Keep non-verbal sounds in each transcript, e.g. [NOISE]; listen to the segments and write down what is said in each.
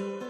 Thank you.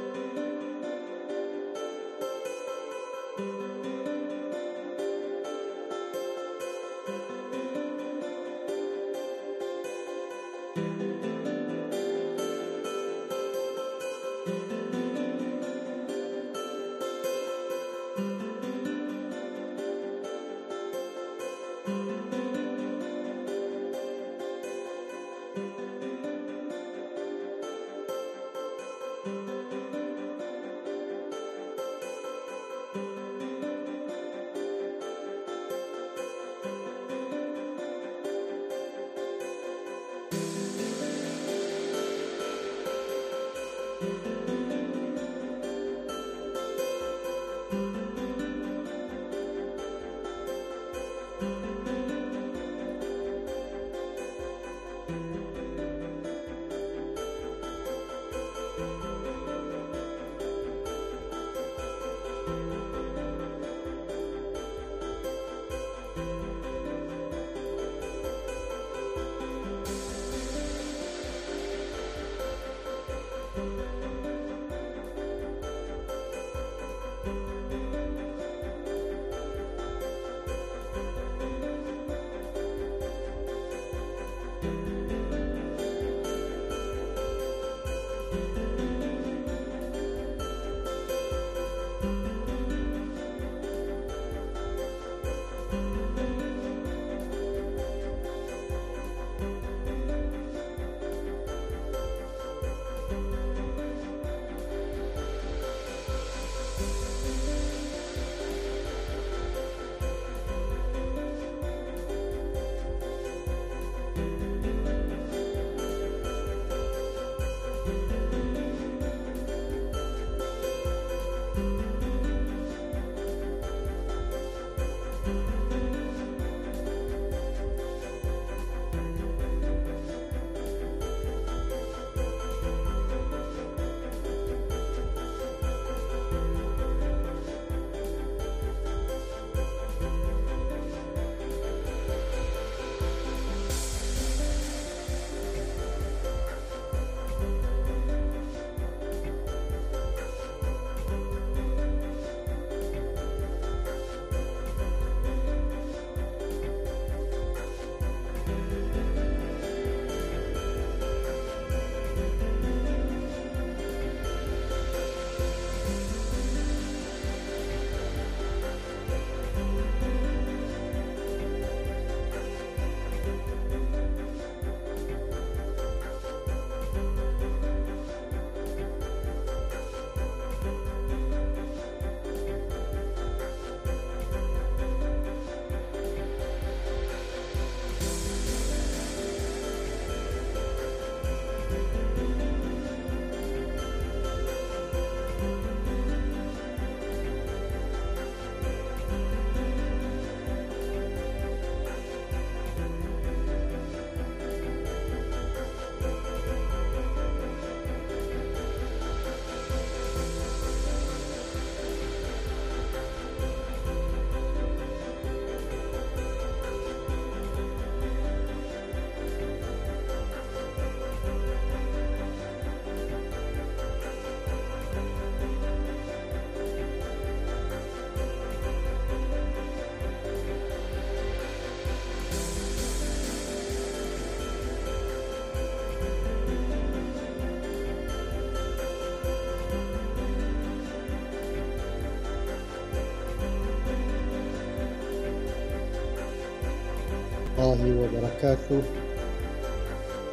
warahmatullahi wabarakatuh.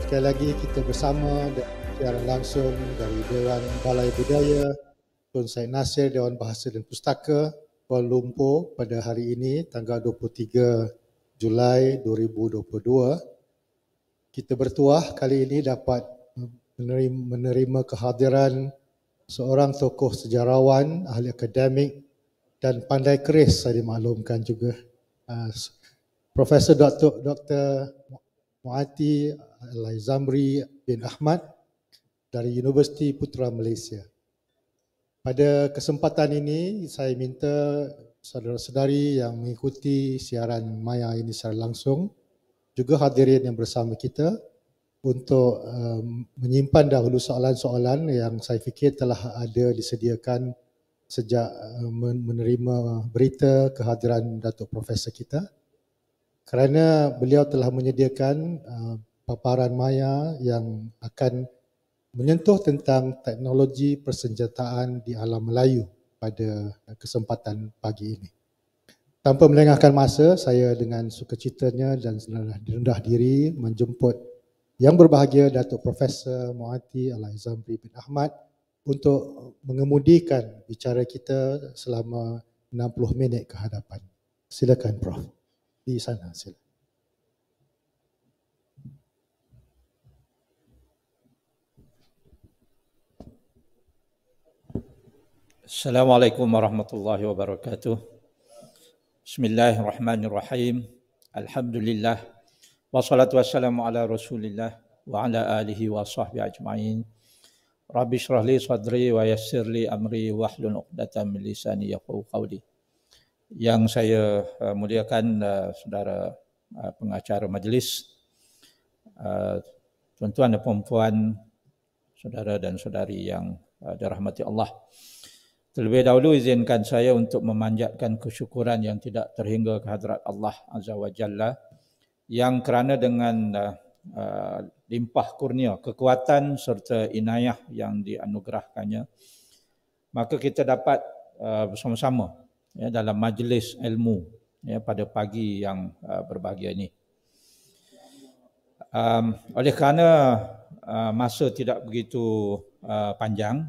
Sekali lagi kita bersama secara langsung dari Dewan Balai Budaya Tun Said Nasir Dewan Bahasa dan Pustaka Kuala Lumpur pada hari ini tanggal 23 Julai 2022. Kita bertuah kali ini dapat menerima kehadiran seorang tokoh sejarawan, ahli akademik dan pandai keris saya dimaklumkan juga. Ah, Profesor Dr. Dr. Muati Al-Zamri bin Ahmad dari Universiti Putra Malaysia. Pada kesempatan ini, saya minta saudara-saudari yang mengikuti siaran maya ini secara langsung, juga hadirin yang bersama kita untuk um, menyimpan dahulu soalan-soalan yang saya fikir telah ada disediakan sejak uh, menerima berita kehadiran Datuk Profesor kita kerana beliau telah menyediakan uh, paparan maya yang akan menyentuh tentang teknologi persenjataan di alam Melayu pada kesempatan pagi ini. Tanpa melengahkan masa, saya dengan sukacitanya dan rendah diri menjemput yang berbahagia Datuk Profesor Muati al Azam bin Ahmad untuk mengemudikan bicara kita selama 60 minit ke hadapan. Silakan Prof. 第擅长起来。السلام عليكم ورحمة الله وبركاته بسم الله الرحمن الرحيم الحمد لله والصلاة والسلام على رسول الله وعلى آله وصحبه أجمعين رب اشرح لي صدري ويسر لي أمري واحلل عقدة من لساني يقول قولي yang saya uh, muliakan uh, saudara uh, pengacara majlis, tuan-tuan dan puan saudara dan saudari yang dirahmati Allah. Terlebih dahulu izinkan saya untuk memanjatkan kesyukuran yang tidak terhingga kehadrat Allah Azza wa Jalla yang kerana dengan limpah kurnia, kekuatan serta inayah yang dianugerahkannya maka kita dapat bersama-sama ya, dalam majlis ilmu ya, pada pagi yang uh, berbahagia ini. Um, oleh kerana uh, masa tidak begitu uh, panjang,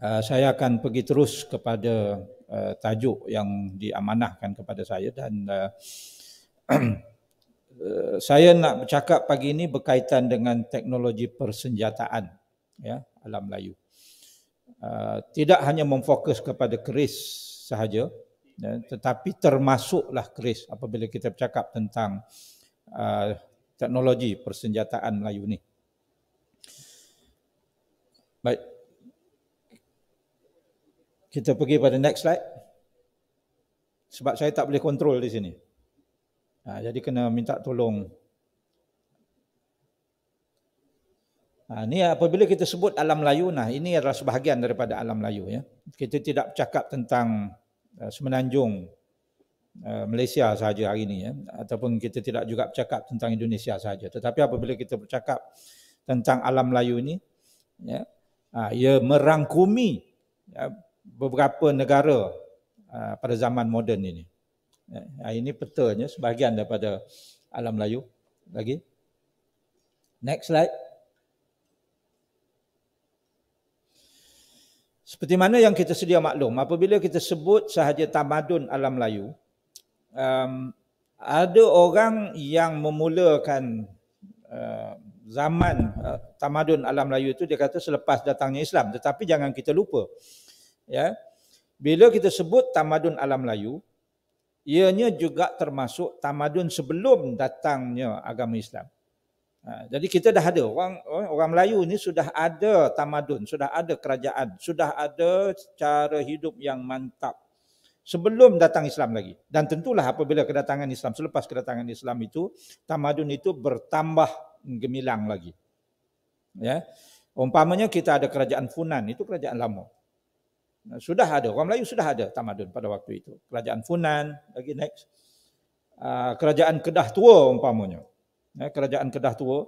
uh, saya akan pergi terus kepada uh, tajuk yang diamanahkan kepada saya dan uh, [CLEARS THROAT] uh saya nak bercakap pagi ini berkaitan dengan teknologi persenjataan ya, alam Melayu. Uh, tidak hanya memfokus kepada keris sahaja ya, tetapi termasuklah keris apabila kita bercakap tentang uh, teknologi persenjataan Melayu ni. Baik. Kita pergi pada next slide. Sebab saya tak boleh kontrol di sini. Ha, jadi kena minta tolong ini ha, apabila kita sebut alam Melayu, nah ini adalah sebahagian daripada alam Melayu. Ya. Kita tidak cakap tentang uh, semenanjung uh, Malaysia sahaja hari ini. Ya. Ataupun kita tidak juga bercakap tentang Indonesia sahaja. Tetapi apabila kita bercakap tentang alam Melayu ini, ya, ha, ia merangkumi ya, beberapa negara ha, pada zaman moden ini. Ya, ini petanya sebahagian daripada alam Melayu. Lagi. Next slide. Seperti mana yang kita sedia maklum, apabila kita sebut sahaja tamadun alam Melayu, um, ada orang yang memulakan uh, zaman uh, tamadun alam Melayu itu, dia kata selepas datangnya Islam. Tetapi jangan kita lupa. Ya? Bila kita sebut tamadun alam Melayu, ianya juga termasuk tamadun sebelum datangnya agama Islam. Ha, jadi kita dah ada orang orang Melayu ni sudah ada tamadun, sudah ada kerajaan, sudah ada cara hidup yang mantap sebelum datang Islam lagi. Dan tentulah apabila kedatangan Islam, selepas kedatangan Islam itu, tamadun itu bertambah gemilang lagi. Ya. Umpamanya kita ada kerajaan Funan, itu kerajaan lama. Sudah ada, orang Melayu sudah ada tamadun pada waktu itu. Kerajaan Funan, lagi next. Ah, kerajaan Kedah tua umpamanya. Eh, kerajaan Kedah tua.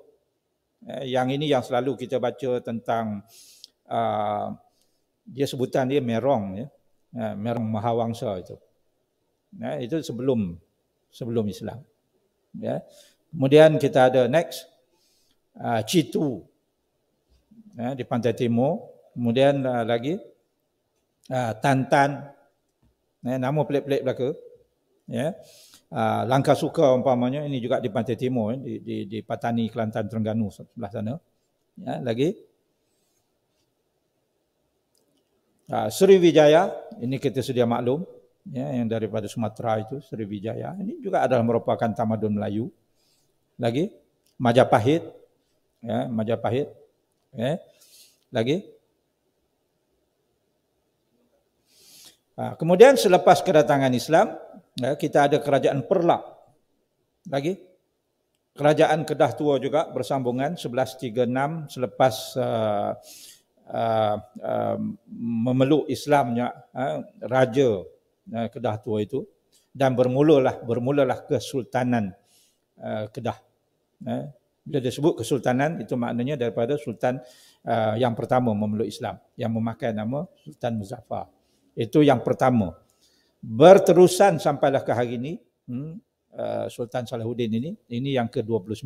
Eh, yang ini yang selalu kita baca tentang uh, dia sebutan dia Merong ya. Eh, Merong Mahawangsa itu. Eh, itu sebelum sebelum Islam. Ya. Kemudian kita ada next uh, ah, Citu eh, di pantai timur. Kemudian uh, lagi uh, Tantan. Eh, nama pelik-pelik belaka. Ya. Ah, Langkah Suka umpamanya ini juga di Pantai Timur eh, di, di, di Patani Kelantan Terengganu sebelah sana. Ya, lagi uh, Sriwijaya ini kita sudah maklum ya, yang daripada Sumatera itu Sriwijaya ini juga adalah merupakan tamadun Melayu. Lagi Majapahit ya, Majapahit ya. Lagi Ha, kemudian selepas kedatangan Islam, ya, kita ada kerajaan Perlak. Lagi. Kerajaan Kedah Tua juga bersambungan 1136 selepas uh, uh, uh, memeluk Islamnya uh, Raja uh, Kedah Tua itu dan bermulalah bermulalah kesultanan uh, Kedah. Uh, bila disebut kesultanan itu maknanya daripada sultan uh, yang pertama memeluk Islam yang memakai nama Sultan Muzaffar. Itu yang pertama. Berterusan sampailah ke hari ini, hmm, uh, Sultan Salahuddin ini, ini yang ke-29.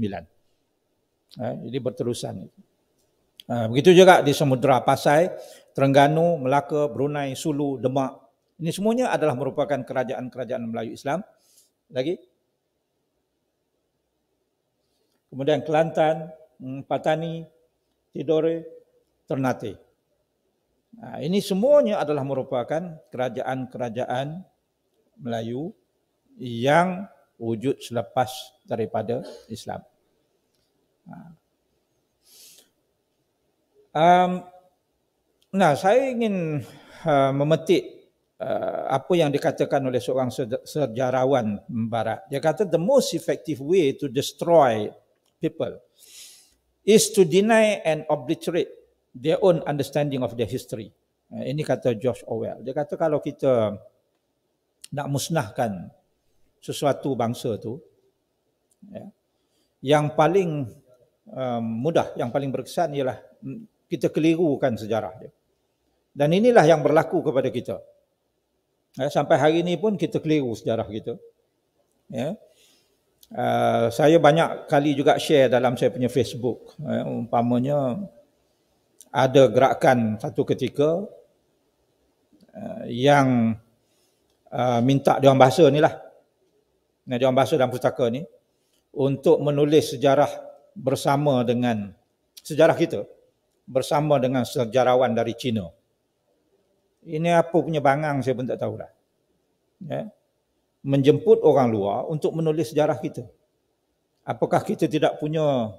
Eh, jadi berterusan. Ah, begitu juga di Semudera Pasai, Terengganu, Melaka, Brunei, Sulu, Demak. Ini semuanya adalah merupakan kerajaan-kerajaan Melayu Islam. Lagi. Kemudian Kelantan, hmm, Patani, Tidore, Ternate. Uh, Nah, ha, ini semuanya adalah merupakan kerajaan-kerajaan Melayu yang wujud selepas daripada Islam. Ha. nah, saya ingin ha, memetik apa yang dikatakan oleh seorang sejarawan barat. Dia kata the most effective way to destroy people is to deny and obliterate their own understanding of their history. Eh, ini kata George Orwell. Dia kata kalau kita nak musnahkan sesuatu bangsa tu, ya, yang paling um, mudah, yang paling berkesan ialah mm, kita kelirukan sejarah dia. Dan inilah yang berlaku kepada kita. Eh, sampai hari ini pun kita keliru sejarah kita. Ya. Uh, saya banyak kali juga share dalam saya punya Facebook. Ya, umpamanya ada gerakan satu ketika uh, yang uh, minta Dewan Bahasa ni lah. Dewan Bahasa dan Pustaka ni untuk menulis sejarah bersama dengan sejarah kita bersama dengan sejarawan dari Cina. Ini apa punya bangang saya pun tak tahu dah. Ya. Menjemput orang luar untuk menulis sejarah kita. Apakah kita tidak punya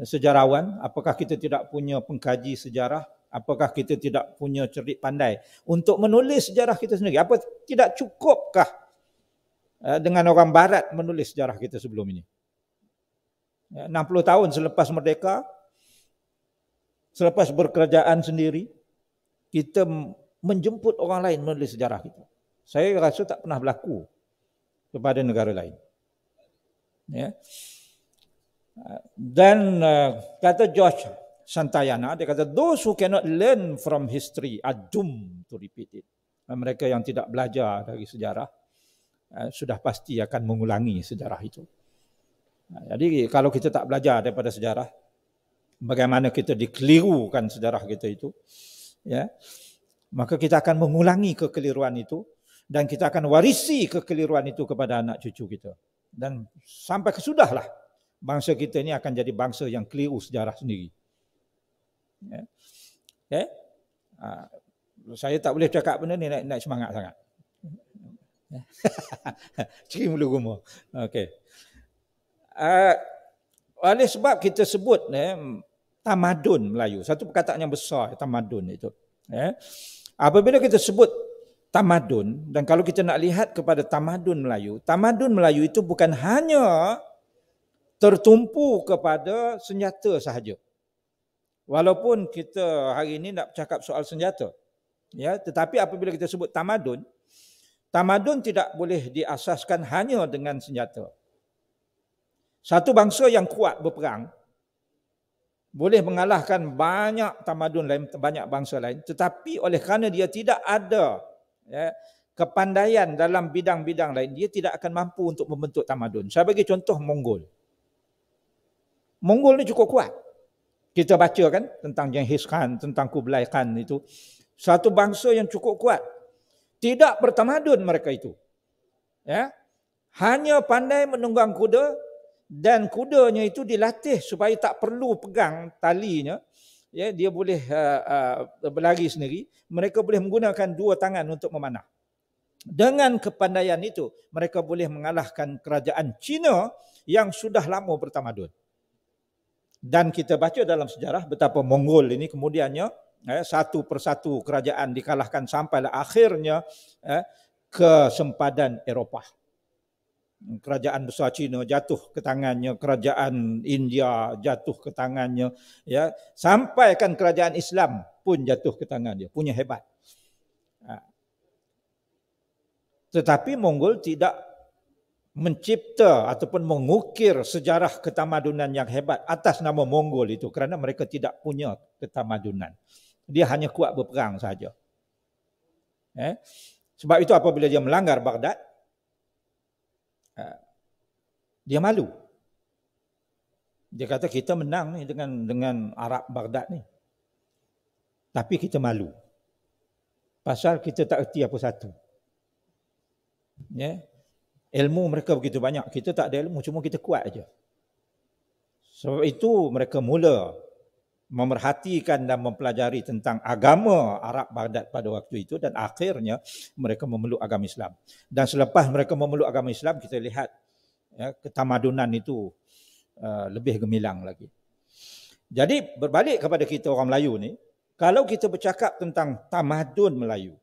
sejarawan, apakah kita tidak punya pengkaji sejarah, apakah kita tidak punya cerdik pandai untuk menulis sejarah kita sendiri? Apa tidak cukupkah eh, dengan orang barat menulis sejarah kita sebelum ini? 60 eh, tahun selepas merdeka, selepas berkerajaan sendiri, kita menjemput orang lain menulis sejarah kita. Saya rasa tak pernah berlaku kepada negara lain. Ya. Yeah. Then uh, kata George Santayana, dia kata, those who cannot learn from history are doomed to repeat it. Uh, mereka yang tidak belajar dari sejarah, uh, sudah pasti akan mengulangi sejarah itu. Nah, uh, jadi kalau kita tak belajar daripada sejarah, bagaimana kita dikelirukan sejarah kita itu, ya, maka kita akan mengulangi kekeliruan itu dan kita akan warisi kekeliruan itu kepada anak cucu kita. Dan sampai kesudahlah, bangsa kita ini akan jadi bangsa yang keliru sejarah sendiri. Ya. Okay. Ya. Uh, ha. saya tak boleh cakap benda ni naik, naik semangat sangat. Ya. [LAUGHS] Cik mulu rumah. Okey. Uh, ha. oleh sebab kita sebut ya, eh, tamadun Melayu. Satu perkataan yang besar tamadun itu. Ya. Apabila kita sebut tamadun dan kalau kita nak lihat kepada tamadun Melayu, tamadun Melayu itu bukan hanya tertumpu kepada senjata sahaja. Walaupun kita hari ini nak cakap soal senjata. Ya, tetapi apabila kita sebut tamadun, tamadun tidak boleh diasaskan hanya dengan senjata. Satu bangsa yang kuat berperang boleh mengalahkan banyak tamadun lain, banyak bangsa lain, tetapi oleh kerana dia tidak ada ya, kepandaian dalam bidang-bidang lain, dia tidak akan mampu untuk membentuk tamadun. Saya bagi contoh Mongol. Mongol ni cukup kuat. Kita baca kan tentang Genghis Khan, tentang Kublai Khan itu. Satu bangsa yang cukup kuat. Tidak bertamadun mereka itu. Ya. Hanya pandai menunggang kuda dan kudanya itu dilatih supaya tak perlu pegang talinya. Ya, dia boleh uh, uh, berlari sendiri. Mereka boleh menggunakan dua tangan untuk memanah. Dengan kepandaian itu, mereka boleh mengalahkan kerajaan Cina yang sudah lama bertamadun. Dan kita baca dalam sejarah betapa Mongol ini kemudiannya eh, satu persatu kerajaan dikalahkan sampai akhirnya eh, ke sempadan Eropah. Kerajaan besar Cina jatuh ke tangannya, kerajaan India jatuh ke tangannya. Ya. kan kerajaan Islam pun jatuh ke tangan dia. Punya hebat. Ha. Tetapi Mongol tidak mencipta ataupun mengukir sejarah ketamadunan yang hebat atas nama Mongol itu kerana mereka tidak punya ketamadunan. Dia hanya kuat berperang sahaja. Eh? Sebab itu apabila dia melanggar Baghdad, ha, dia malu. Dia kata kita menang ni dengan dengan Arab Baghdad ni. Tapi kita malu. Pasal kita tak erti apa satu. Ya. Yeah? Ilmu mereka begitu banyak. Kita tak ada ilmu, cuma kita kuat aja. Sebab itu mereka mula memerhatikan dan mempelajari tentang agama Arab Baghdad pada waktu itu dan akhirnya mereka memeluk agama Islam. Dan selepas mereka memeluk agama Islam, kita lihat ya, ketamadunan itu uh, lebih gemilang lagi. Jadi berbalik kepada kita orang Melayu ni, kalau kita bercakap tentang tamadun Melayu,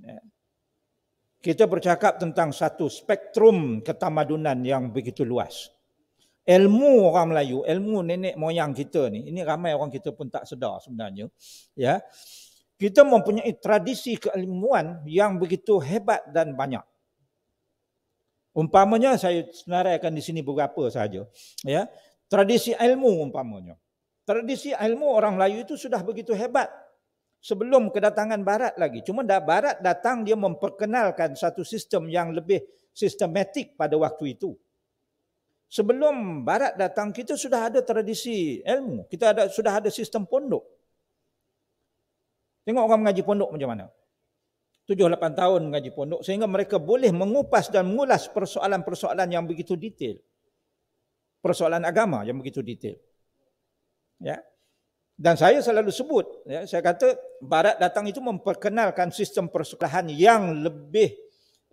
ya, kita bercakap tentang satu spektrum ketamadunan yang begitu luas. Ilmu orang Melayu, ilmu nenek moyang kita ni, ini ramai orang kita pun tak sedar sebenarnya. Ya, Kita mempunyai tradisi keilmuan yang begitu hebat dan banyak. Umpamanya saya senaraikan di sini beberapa saja. Ya, tradisi ilmu umpamanya. Tradisi ilmu orang Melayu itu sudah begitu hebat sebelum kedatangan barat lagi cuma dah barat datang dia memperkenalkan satu sistem yang lebih sistematik pada waktu itu sebelum barat datang kita sudah ada tradisi ilmu kita ada sudah ada sistem pondok tengok orang mengaji pondok macam mana 7 8 tahun mengaji pondok sehingga mereka boleh mengupas dan mengulas persoalan-persoalan yang begitu detail persoalan agama yang begitu detail ya dan saya selalu sebut, ya, saya kata Barat datang itu memperkenalkan sistem persekolahan yang lebih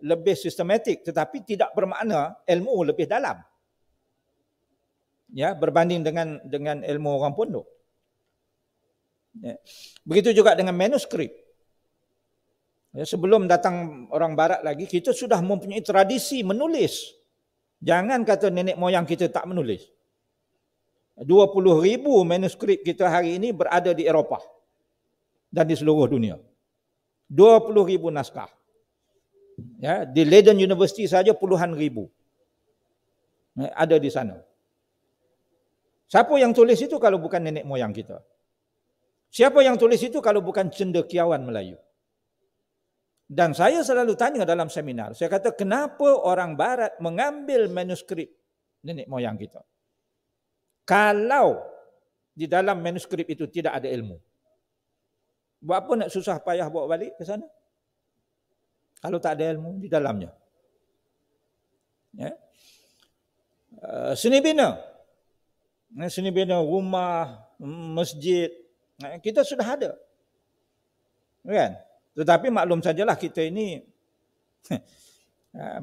lebih sistematik tetapi tidak bermakna ilmu lebih dalam. Ya, berbanding dengan dengan ilmu orang pondok. Ya. Begitu juga dengan manuskrip. Ya, sebelum datang orang barat lagi kita sudah mempunyai tradisi menulis. Jangan kata nenek moyang kita tak menulis. 20 ribu manuskrip kita hari ini berada di Eropah dan di seluruh dunia. 20 ribu naskah. Ya, di Leiden University saja puluhan ribu ya, ada di sana. Siapa yang tulis itu kalau bukan nenek moyang kita? Siapa yang tulis itu kalau bukan cendekiawan Melayu? Dan saya selalu tanya dalam seminar, saya kata kenapa orang Barat mengambil manuskrip nenek moyang kita? kalau di dalam manuskrip itu tidak ada ilmu. Buat apa nak susah payah bawa balik ke sana? Kalau tak ada ilmu di dalamnya. Ya. Uh, seni bina. Eh, seni bina rumah, masjid. Eh, kita sudah ada. Kan? Tetapi maklum sajalah kita ini [LAUGHS]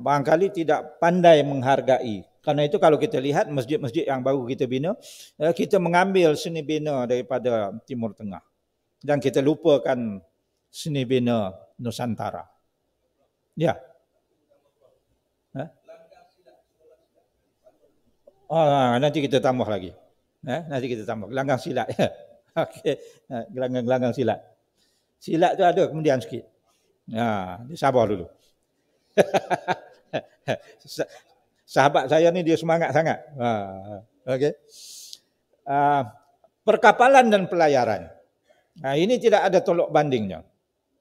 barangkali tidak pandai menghargai Karena itu kalau kita lihat masjid-masjid yang baru kita bina, eh, kita mengambil seni bina daripada Timur Tengah. Dan kita lupakan seni bina Nusantara. Ya. Ha? Oh, nanti kita tambah lagi. Eh, nanti kita tambah. Gelanggang silat. [LAUGHS] Okey. Gelanggang-gelanggang eh, silat. Silat tu ada kemudian sikit. Ha, sabar dulu. [LAUGHS] sahabat saya ni dia semangat sangat. Ha, okay. Ha, ah, perkapalan dan pelayaran. Ha, ini tidak ada tolok bandingnya.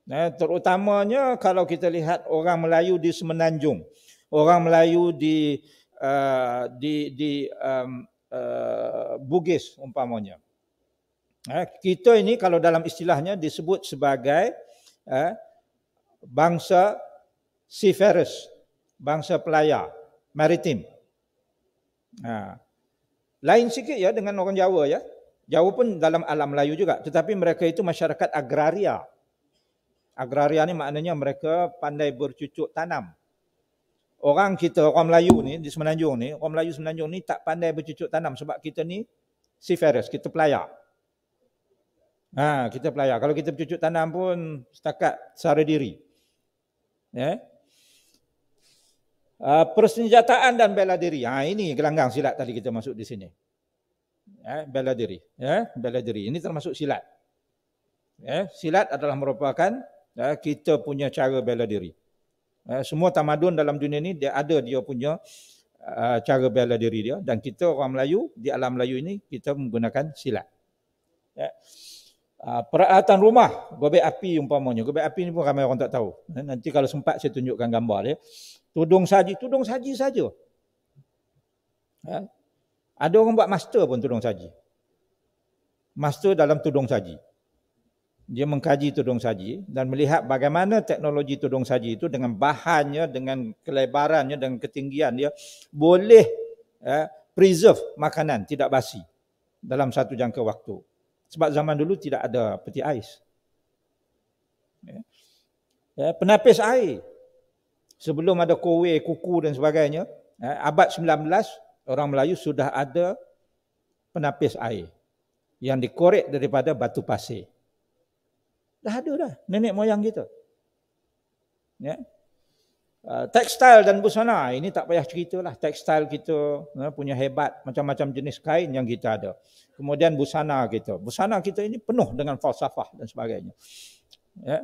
Ha, terutamanya kalau kita lihat orang Melayu di Semenanjung, orang Melayu di uh, di di um, uh, Bugis umpamanya. Ha, kita ini kalau dalam istilahnya disebut sebagai ha, bangsa seafarers, bangsa pelayar maritim. Ha. Lain sikit ya dengan orang Jawa ya. Jawa pun dalam alam Melayu juga. Tetapi mereka itu masyarakat agraria. Agraria ni maknanya mereka pandai bercucuk tanam. Orang kita, orang Melayu ni, di Semenanjung ni, orang Melayu Semenanjung ni tak pandai bercucuk tanam sebab kita ni seafarers, kita pelayar. Ha, kita pelayar. Kalau kita bercucuk tanam pun setakat sara diri. Ya. Yeah. Ah, persenjataan dan bela diri. Ha, ini gelanggang silat tadi kita masuk di sini. Ya, bela diri. Ya, bela diri. Ini termasuk silat. Ya, silat adalah merupakan ya, kita punya cara bela diri. Ya, semua tamadun dalam dunia ini dia ada dia punya uh, cara bela diri dia. Dan kita orang Melayu, di alam Melayu ini kita menggunakan silat. Ya. Uh, peralatan rumah, gobek api umpamanya. Gobek api ni pun ramai orang tak tahu. Nanti kalau sempat saya tunjukkan gambar dia. Tudung saji, tudung saji saja. Ha? Ada orang buat master pun tudung saji. Master dalam tudung saji. Dia mengkaji tudung saji dan melihat bagaimana teknologi tudung saji itu dengan bahannya, dengan kelebarannya, dengan ketinggian dia boleh ya, preserve makanan tidak basi dalam satu jangka waktu. Sebab zaman dulu tidak ada peti ais. Ya. Ya, penapis air sebelum ada kowe, kuku dan sebagainya, eh, abad 19 orang Melayu sudah ada penapis air yang dikorek daripada batu pasir. Dah ada dah nenek moyang kita. Ya. Uh, tekstil dan busana ini tak payah cerita lah. Tekstil kita ya, punya hebat macam-macam jenis kain yang kita ada. Kemudian busana kita, busana kita ini penuh dengan falsafah dan sebagainya. Ya.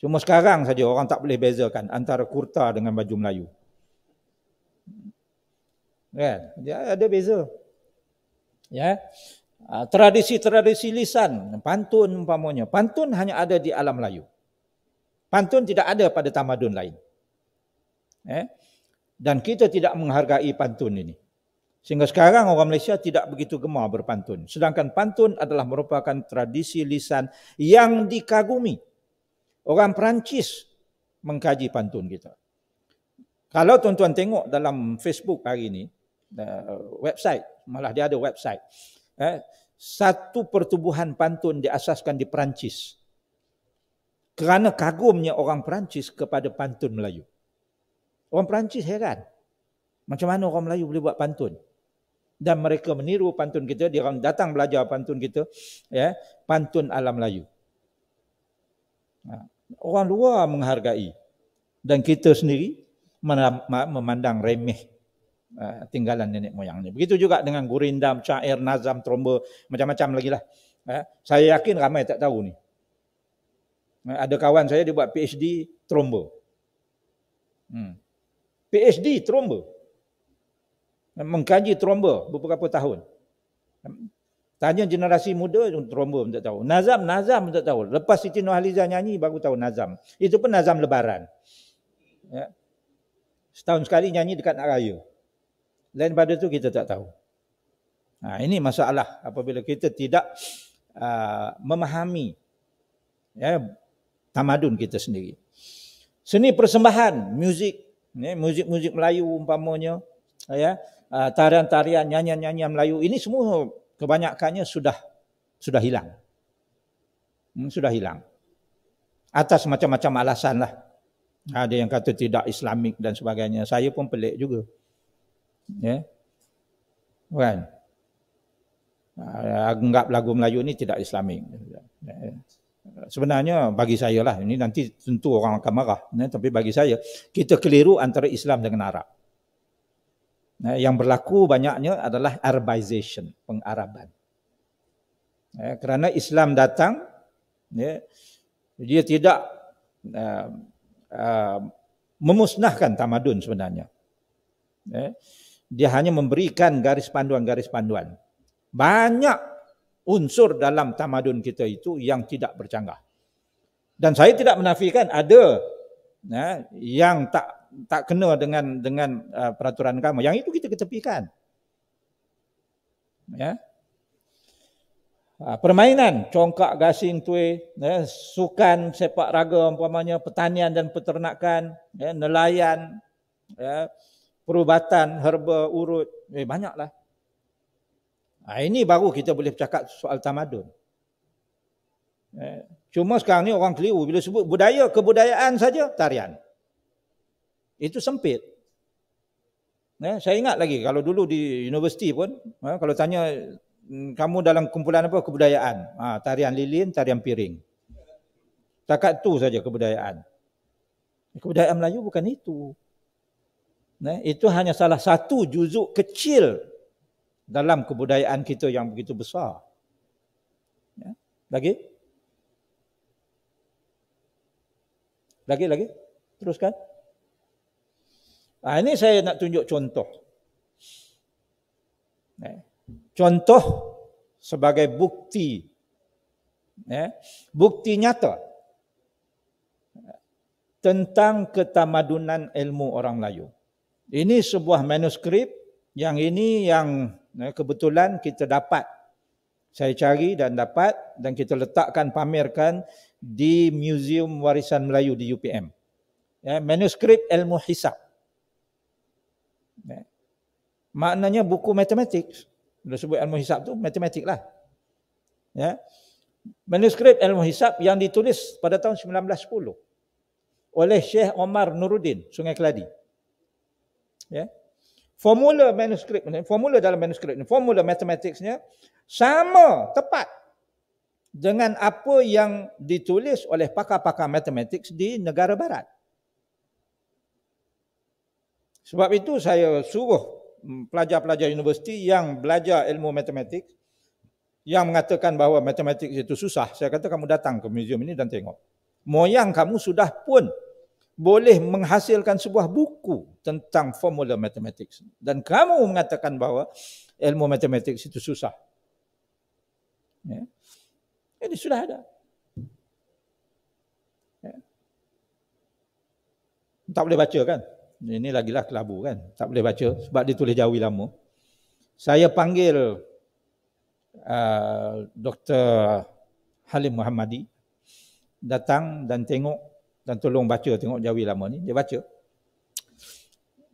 Cuma sekarang saja orang tak boleh bezakan antara kurta dengan baju Melayu. Kan? Dia ada beza. Ya. Ah, tradisi-tradisi lisan, pantun umpamanya. Pantun hanya ada di alam Melayu. Pantun tidak ada pada tamadun lain. Eh? Dan kita tidak menghargai pantun ini. Sehingga sekarang orang Malaysia tidak begitu gemar berpantun. Sedangkan pantun adalah merupakan tradisi lisan yang dikagumi. Orang Perancis mengkaji pantun kita. Kalau tuan-tuan tengok dalam Facebook hari ini, eh, website, malah dia ada website. Eh, satu pertubuhan pantun diasaskan di Perancis. Kerana kagumnya orang Perancis kepada pantun Melayu. Orang Perancis heran. Macam mana orang Melayu boleh buat pantun? Dan mereka meniru pantun kita, dia datang belajar pantun kita, ya, pantun alam Melayu. Ha. Orang luar menghargai dan kita sendiri memandang remeh ha, tinggalan nenek moyang ini. Begitu juga dengan gurindam, cair, nazam, tromba, macam-macam lagi lah. Ha. Saya yakin ramai tak tahu ni. Ada kawan saya dia buat PhD tromba. Hmm. PhD tromba. Mengkaji tromba beberapa tahun. Tanya generasi muda teromba pun tak tahu. Nazam, Nazam pun tak tahu. Lepas Siti Nurhaliza nyanyi baru tahu Nazam. Itu pun Nazam Lebaran. Ya. Setahun sekali nyanyi dekat nak raya. Lain pada tu kita tak tahu. Nah, ha, ini masalah apabila kita tidak uh, memahami ya, tamadun kita sendiri. Seni persembahan, muzik, ya, muzik-muzik Melayu umpamanya, ya, uh, tarian-tarian, nyanyian-nyanyian Melayu, ini semua kebanyakannya sudah sudah hilang. Hmm, sudah hilang. Atas macam-macam alasan lah. Ada yang kata tidak islamik dan sebagainya. Saya pun pelik juga. Ya. Kan? Ah, anggap lagu Melayu ni tidak islamik. Ya. Sebenarnya bagi saya lah, ini nanti tentu orang akan marah. Ya. Tapi bagi saya, kita keliru antara Islam dengan Arab eh, yang berlaku banyaknya adalah Arabization, pengaraban. Eh, kerana Islam datang, ya, dia tidak eh, eh, memusnahkan tamadun sebenarnya. dia hanya memberikan garis panduan-garis panduan. Banyak unsur dalam tamadun kita itu yang tidak bercanggah. Dan saya tidak menafikan ada yang tak tak kena dengan dengan uh, peraturan agama. Yang itu kita ketepikan. Ya. Uh, permainan, congkak, gasing, tuai, ya, sukan, sepak raga, umpamanya, pertanian dan peternakan, ya, nelayan, ya, perubatan, herba, urut, eh, banyaklah. Uh, ini baru kita boleh bercakap soal tamadun. Ya. Cuma sekarang ni orang keliru bila sebut budaya kebudayaan saja tarian itu sempit. Ya, saya ingat lagi kalau dulu di universiti pun, ya, kalau tanya hmm, kamu dalam kumpulan apa kebudayaan, ha, tarian lilin, tarian piring. Takat tu saja kebudayaan. Kebudayaan Melayu bukan itu. Ya, itu hanya salah satu juzuk kecil dalam kebudayaan kita yang begitu besar. Ya, lagi? Lagi, lagi? Teruskan. Ha, ini saya nak tunjuk contoh. Eh, contoh sebagai bukti. Eh, bukti nyata. Eh, tentang ketamadunan ilmu orang Melayu. Ini sebuah manuskrip yang ini yang kebetulan kita dapat. Saya cari dan dapat dan kita letakkan pamerkan di Museum Warisan Melayu di UPM. Manuskrip Ilmu hisap maknanya buku matematik. Bila sebut ilmu hisab tu matematik lah. Ya. Manuskrip ilmu hisab yang ditulis pada tahun 1910 oleh Syekh Omar Nuruddin, Sungai Keladi. Ya. Formula manuskrip ni, formula dalam manuskrip ni, formula matematiknya sama tepat dengan apa yang ditulis oleh pakar-pakar matematik di negara barat. Sebab itu saya suruh pelajar-pelajar universiti yang belajar ilmu matematik yang mengatakan bahawa matematik itu susah, saya kata kamu datang ke museum ini dan tengok. Moyang kamu sudah pun boleh menghasilkan sebuah buku tentang formula matematik. Dan kamu mengatakan bahawa ilmu matematik itu susah. Ya. Jadi sudah ada. Ya. Tak boleh baca kan? Ini lagilah kelabu kan. Tak boleh baca sebab dia tulis jawi lama. Saya panggil uh, Dr. Halim Muhammadi datang dan tengok dan tolong baca tengok jawi lama ni. Dia baca.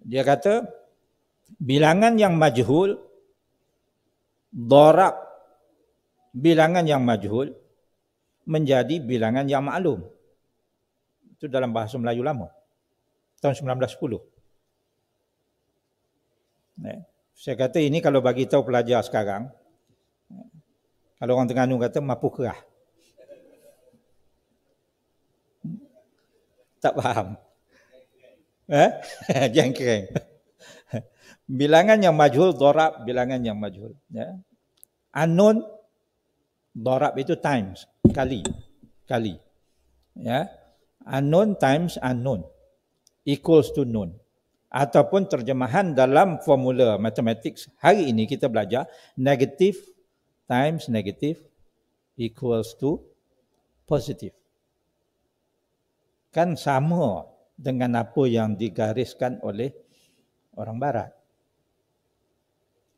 Dia kata bilangan yang majhul dorak bilangan yang majhul menjadi bilangan yang maklum. Itu dalam bahasa Melayu lama tahun 1910. Eh, saya kata ini kalau bagi tahu pelajar sekarang, eh, kalau orang tengah Terengganu kata mampu kerah. Tak faham. Eh? [LAUGHS] Jengkering. bilangan yang majhul, dorab, bilangan yang majhul. Ya? Unknown, dorab itu times, kali. Kali. Ya? Unknown times anun equals to noon. Ataupun terjemahan dalam formula matematik hari ini kita belajar negative times negative equals to positive. Kan sama dengan apa yang digariskan oleh orang barat.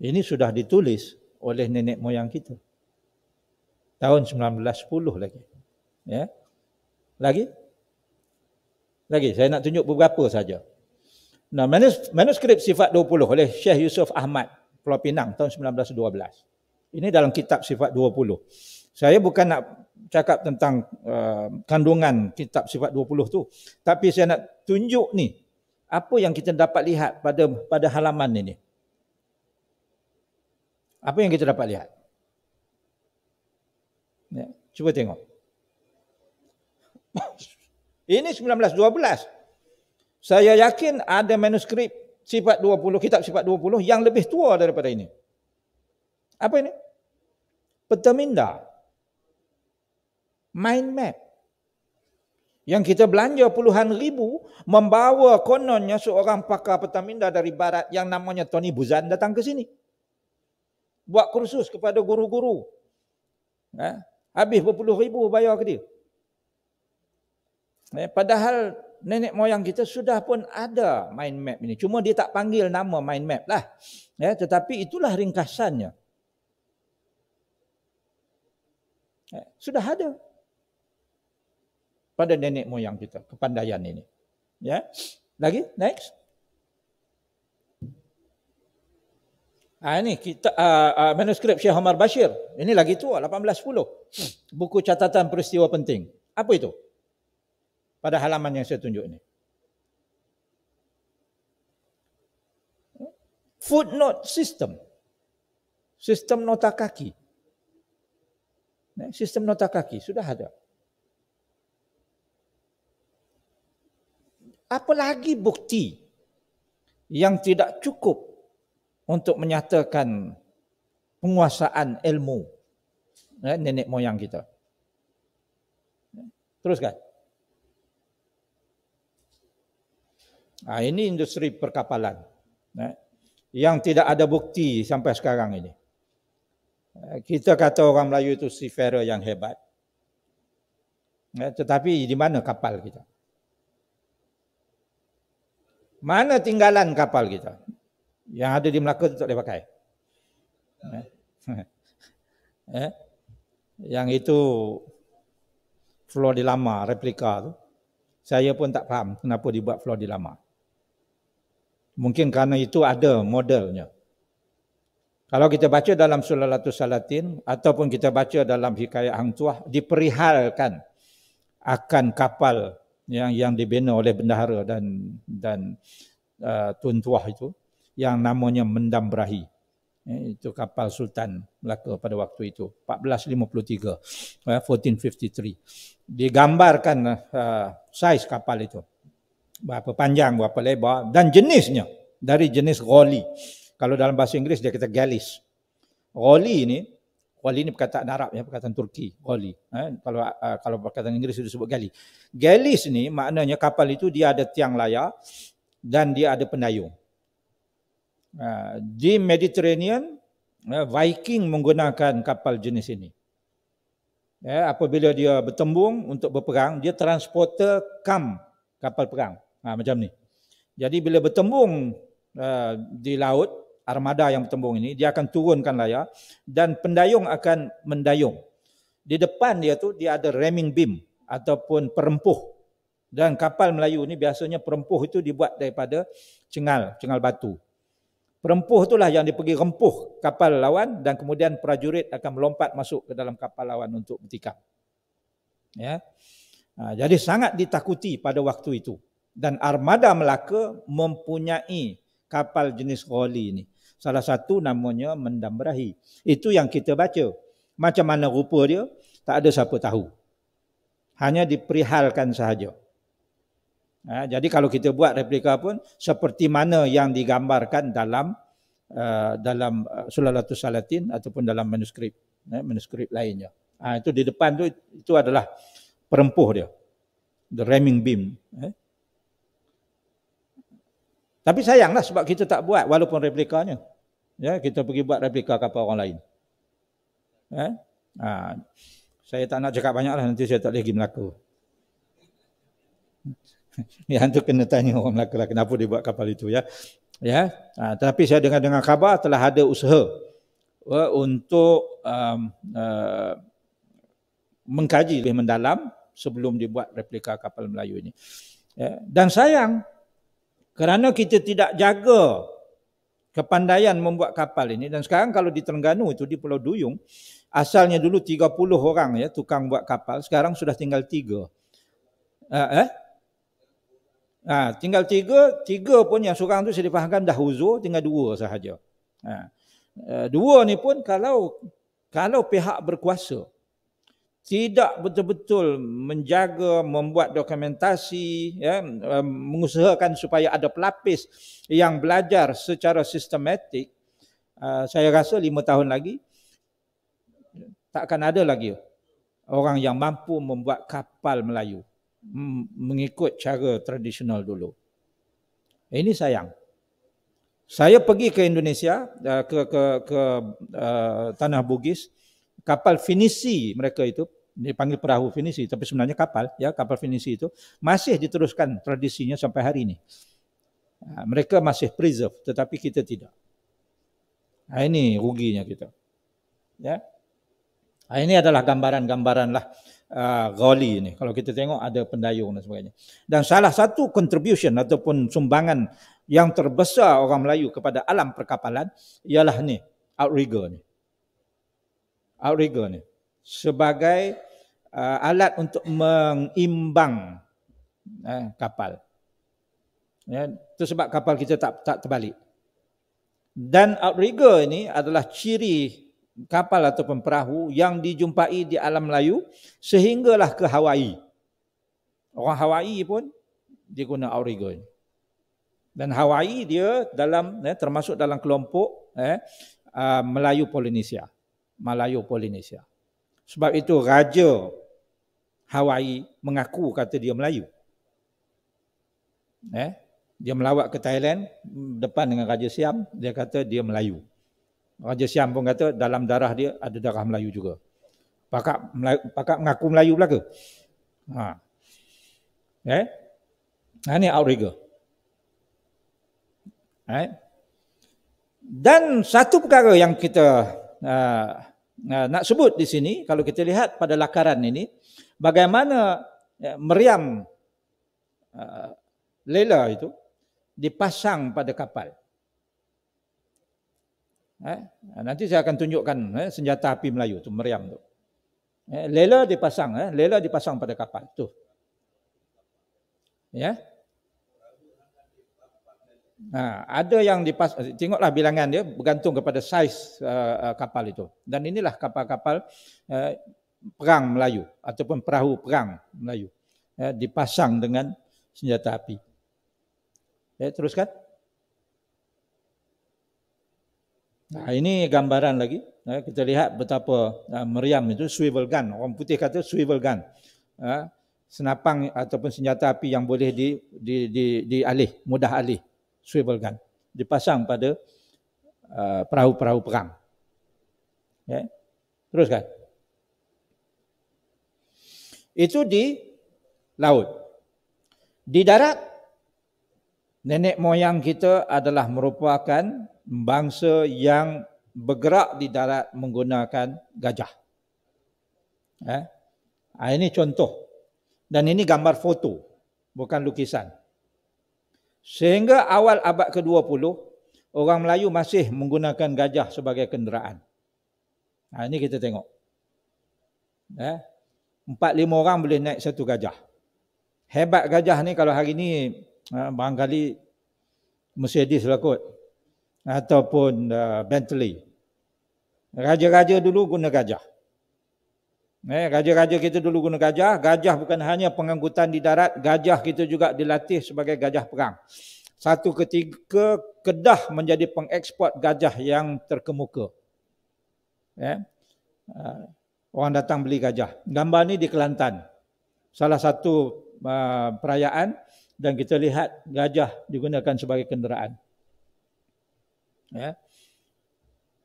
Ini sudah ditulis oleh nenek moyang kita. Tahun 1910 lagi. Ya. Lagi? Lagi? Lagi saya nak tunjuk beberapa saja. Nah, manuskrip sifat 20 oleh Syekh Yusuf Ahmad Pulau Pinang tahun 1912. Ini dalam kitab sifat 20. Saya bukan nak cakap tentang uh, kandungan kitab sifat 20 tu, tapi saya nak tunjuk ni apa yang kita dapat lihat pada pada halaman ini. Apa yang kita dapat lihat? Ya, cuba tengok. Ini 1912. Saya yakin ada manuskrip sifat 20, kitab sifat 20 yang lebih tua daripada ini. Apa ini? Peta Minda, Mind map. Yang kita belanja puluhan ribu membawa kononnya seorang pakar peta Minda dari barat yang namanya Tony Buzan datang ke sini. Buat kursus kepada guru-guru. Ha? Habis berpuluh ribu bayar ke dia. Eh, padahal nenek moyang kita sudah pun ada mind map ini. Cuma dia tak panggil nama mind map lah. Ya, tetapi itulah ringkasannya. Eh, sudah ada pada nenek moyang kita kepandaian ini. Ya, lagi next. Ha, ini kita uh, uh, manuskrip Syekh Omar Bashir. Ini lagi tua, 1810. Buku catatan peristiwa penting. Apa itu? pada halaman yang saya tunjuk ini. Footnote system. Sistem nota kaki. Eh, sistem nota kaki sudah ada. Apalagi bukti yang tidak cukup untuk menyatakan penguasaan ilmu eh, nenek moyang kita. Teruskan. Ha, ini industri perkapalan eh, yang tidak ada bukti sampai sekarang ini. Ha, kita kata orang Melayu itu seafarer yang hebat. Eh, tetapi di mana kapal kita? Mana tinggalan kapal kita? Yang ada di Melaka itu tak boleh pakai. Eh? eh? [LAUGHS] Yang itu floor di lama, replika tu. Saya pun tak faham kenapa dibuat floor di lama. Mungkin kerana itu ada modelnya. Kalau kita baca dalam Sulalatul Salatin ataupun kita baca dalam Hikayat Hang Tuah, diperihalkan akan kapal yang yang dibina oleh bendahara dan dan uh, Tun Tuah itu yang namanya Mendambrahi. Eh, itu kapal Sultan Melaka pada waktu itu, 1453, 1453. Eh, Digambarkan uh, saiz kapal itu berapa panjang, berapa lebar dan jenisnya dari jenis roli. Kalau dalam bahasa Inggeris dia kata galis. Roli ini, roli ini perkataan Arab ya, perkataan Turki, roli. Eh, ha, kalau uh, kalau perkataan Inggeris itu sebut galis. Galis ini maknanya kapal itu dia ada tiang layar dan dia ada pendayung. Uh, ha, di Mediterranean, uh, Viking menggunakan kapal jenis ini. Ya, apabila dia bertembung untuk berperang, dia transporter kam kapal perang. Ha, macam ni. Jadi bila bertembung uh, di laut, armada yang bertembung ini, dia akan turunkan layar dan pendayung akan mendayung. Di depan dia tu dia ada ramming beam ataupun perempuh. Dan kapal Melayu ni biasanya perempuh itu dibuat daripada cengal, cengal batu. Perempuh itulah yang dipergi rempuh kapal lawan dan kemudian prajurit akan melompat masuk ke dalam kapal lawan untuk bertikam. Ya. Ha, jadi sangat ditakuti pada waktu itu dan Armada Melaka mempunyai kapal jenis Rolly ini. Salah satu namanya Mendambrahi. Itu yang kita baca. Macam mana rupa dia, tak ada siapa tahu. Hanya diperihalkan sahaja. Ha, jadi kalau kita buat replika pun, seperti mana yang digambarkan dalam uh, dalam uh, Sulalatus Salatin ataupun dalam manuskrip eh, manuskrip lainnya. Ha, itu di depan tu itu adalah perempuh dia. The ramming beam. Eh. Tapi sayanglah sebab kita tak buat walaupun replikanya. Ya, kita pergi buat replika kapal orang lain. Eh? Ha. Saya tak nak cakap banyaklah nanti saya tak boleh pergi Melaka. [LAUGHS] Ya, hantu kena tanya orang Melaka lah kenapa dia buat kapal itu ya. Ya. Ha. tapi saya dengar dengar khabar telah ada usaha ya, untuk um, uh, mengkaji lebih mendalam sebelum dibuat replika kapal Melayu ini. Ya. Dan sayang kerana kita tidak jaga kepandaian membuat kapal ini dan sekarang kalau di Terengganu itu di Pulau Duyung asalnya dulu 30 orang ya tukang buat kapal sekarang sudah tinggal 3. Uh, ah, eh? Ah, tinggal 3, 3 pun yang seorang itu saya difahamkan dah uzur tinggal 2 sahaja. Ha. dua ni pun kalau kalau pihak berkuasa tidak betul-betul menjaga membuat dokumentasi ya mengusahakan supaya ada pelapis yang belajar secara sistematik eh, saya rasa lima tahun lagi tak akan ada lagi orang yang mampu membuat kapal Melayu mengikut cara tradisional dulu ini sayang saya pergi ke Indonesia eh, ke ke ke, uh, tanah Bugis kapal finisi mereka itu dipanggil perahu Finisi, tapi sebenarnya kapal, ya kapal Finisi itu masih diteruskan tradisinya sampai hari ini. Ah, mereka masih preserve, tetapi kita tidak. Nah, ini ruginya kita. Ya, nah, ini adalah gambaran-gambaran lah uh, ah, Goli ini. Kalau kita tengok ada pendayung dan sebagainya. Dan salah satu contribution ataupun sumbangan yang terbesar orang Melayu kepada alam perkapalan ialah ni outrigger ni. Outrigger ni sebagai uh, alat untuk mengimbang uh, kapal. Ya, itu sebab kapal kita tak tak terbalik. Dan outrigger ini adalah ciri kapal ataupun perahu yang dijumpai di alam Melayu sehinggalah ke Hawaii. Orang Hawaii pun dia guna outrigger Dan Hawaii dia dalam eh, termasuk dalam kelompok eh, uh, Melayu Polinesia. Melayu Polinesia. Sebab itu raja Hawaii mengaku kata dia Melayu. Eh? Dia melawat ke Thailand depan dengan Raja Siam, dia kata dia Melayu. Raja Siam pun kata dalam darah dia ada darah Melayu juga. Pakak Melayu, pakak mengaku Melayu belaka. Ha. Eh? Ha, ini outrigger. Eh? Dan satu perkara yang kita uh, uh, nak sebut di sini, kalau kita lihat pada lakaran ini, bagaimana eh, meriam eh, lela itu dipasang pada kapal. Eh, nanti saya akan tunjukkan senjata api Melayu tu meriam itu. lela dipasang, lela dipasang pada kapal tu. Ya. Nah, ha, ada yang dipas tengoklah bilangan dia bergantung kepada saiz uh, kapal itu. Dan inilah kapal-kapal uh, perang Melayu ataupun perahu perang Melayu ya, dipasang dengan senjata api. Ya, teruskan. Nah, ini gambaran lagi. Ya, kita lihat betapa uh, meriam itu swivel gun. Orang putih kata swivel gun. Ya, senapang ataupun senjata api yang boleh di, di, di, di mudah alih. Swivel gun. Dipasang pada uh, perahu-perahu uh, perang. Ya. Teruskan itu di laut. Di darat, nenek moyang kita adalah merupakan bangsa yang bergerak di darat menggunakan gajah. Eh? Ah, ini contoh. Dan ini gambar foto, bukan lukisan. Sehingga awal abad ke-20, orang Melayu masih menggunakan gajah sebagai kenderaan. Nah, ini kita tengok. Eh? empat lima orang boleh naik satu gajah. Hebat gajah ni kalau hari ni ha, barangkali Mercedes lah kot. Ataupun ha, Bentley. Raja-raja dulu guna gajah. Eh, raja-raja kita dulu guna gajah. Gajah bukan hanya pengangkutan di darat. Gajah kita juga dilatih sebagai gajah perang. Satu ketika Kedah menjadi pengekspor gajah yang terkemuka. Eh, ha, orang datang beli gajah. Gambar ni di Kelantan. Salah satu uh, perayaan dan kita lihat gajah digunakan sebagai kenderaan. Ya.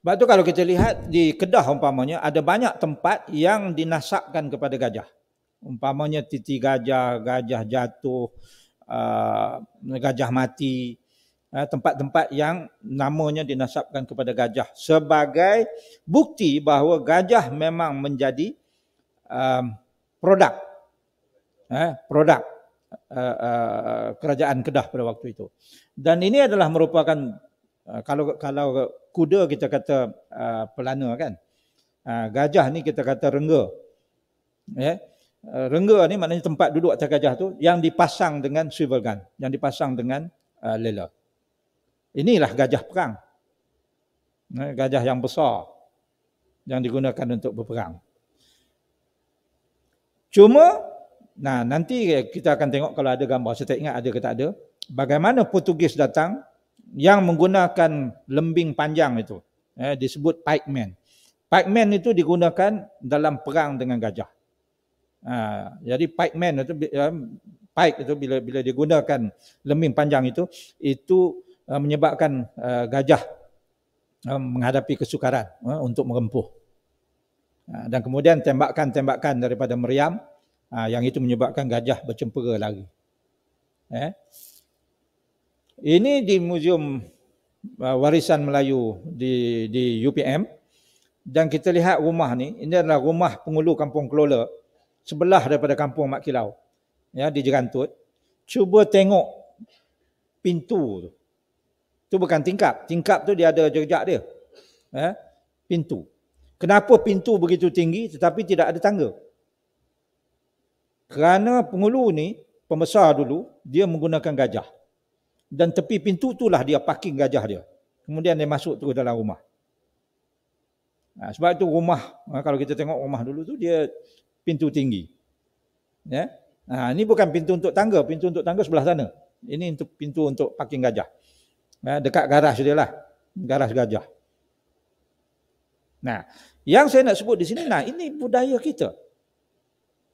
Sebab tu kalau kita lihat di Kedah umpamanya ada banyak tempat yang dinasakkan kepada gajah. Umpamanya titi gajah, gajah jatuh, uh, gajah mati, Eh, tempat-tempat yang namanya dinasabkan kepada gajah sebagai bukti bahawa gajah memang menjadi um, produk eh, produk uh, uh, kerajaan Kedah pada waktu itu. Dan ini adalah merupakan uh, kalau kalau kuda kita kata uh, pelana kan. Uh, gajah ni kita kata rengga. Ya. Yeah. rengga ni maknanya tempat duduk atas gajah tu yang dipasang dengan swivel gun, yang dipasang dengan uh, lela. Inilah gajah perang. Eh, gajah yang besar yang digunakan untuk berperang. Cuma, nah nanti kita akan tengok kalau ada gambar. Saya tak ingat ada ke tak ada. Bagaimana Portugis datang yang menggunakan lembing panjang itu. Eh, disebut pikeman. Pikeman itu digunakan dalam perang dengan gajah. Ha, jadi pikeman itu, eh, pike itu bila bila digunakan lembing panjang itu, itu Uh, menyebabkan uh, gajah uh, menghadapi kesukaran untuk merempuh. Dan kemudian tembakan-tembakan daripada meriam yang itu menyebabkan gajah bercempera lari. Eh? Ini di Museum Warisan Melayu di, di UPM dan kita lihat rumah ni, ini adalah rumah pengulu kampung Kelola sebelah daripada kampung Mak Kilau ya, di Jerantut. Cuba tengok pintu tu. Itu bukan tingkap. Tingkap tu dia ada jejak dia. Eh? Pintu. Kenapa pintu begitu tinggi tetapi tidak ada tangga? Kerana pengulu ni, pembesar dulu, dia menggunakan gajah. Dan tepi pintu itulah dia parking gajah dia. Kemudian dia masuk terus dalam rumah. Nah, ha, sebab itu rumah, ha, kalau kita tengok rumah dulu tu dia pintu tinggi. Ya? Nah, ha, ini bukan pintu untuk tangga, pintu untuk tangga sebelah sana. Ini pintu untuk parking gajah. Ya, dekat garas dia lah. Garas gajah. Nah, yang saya nak sebut di sini, nah ini budaya kita.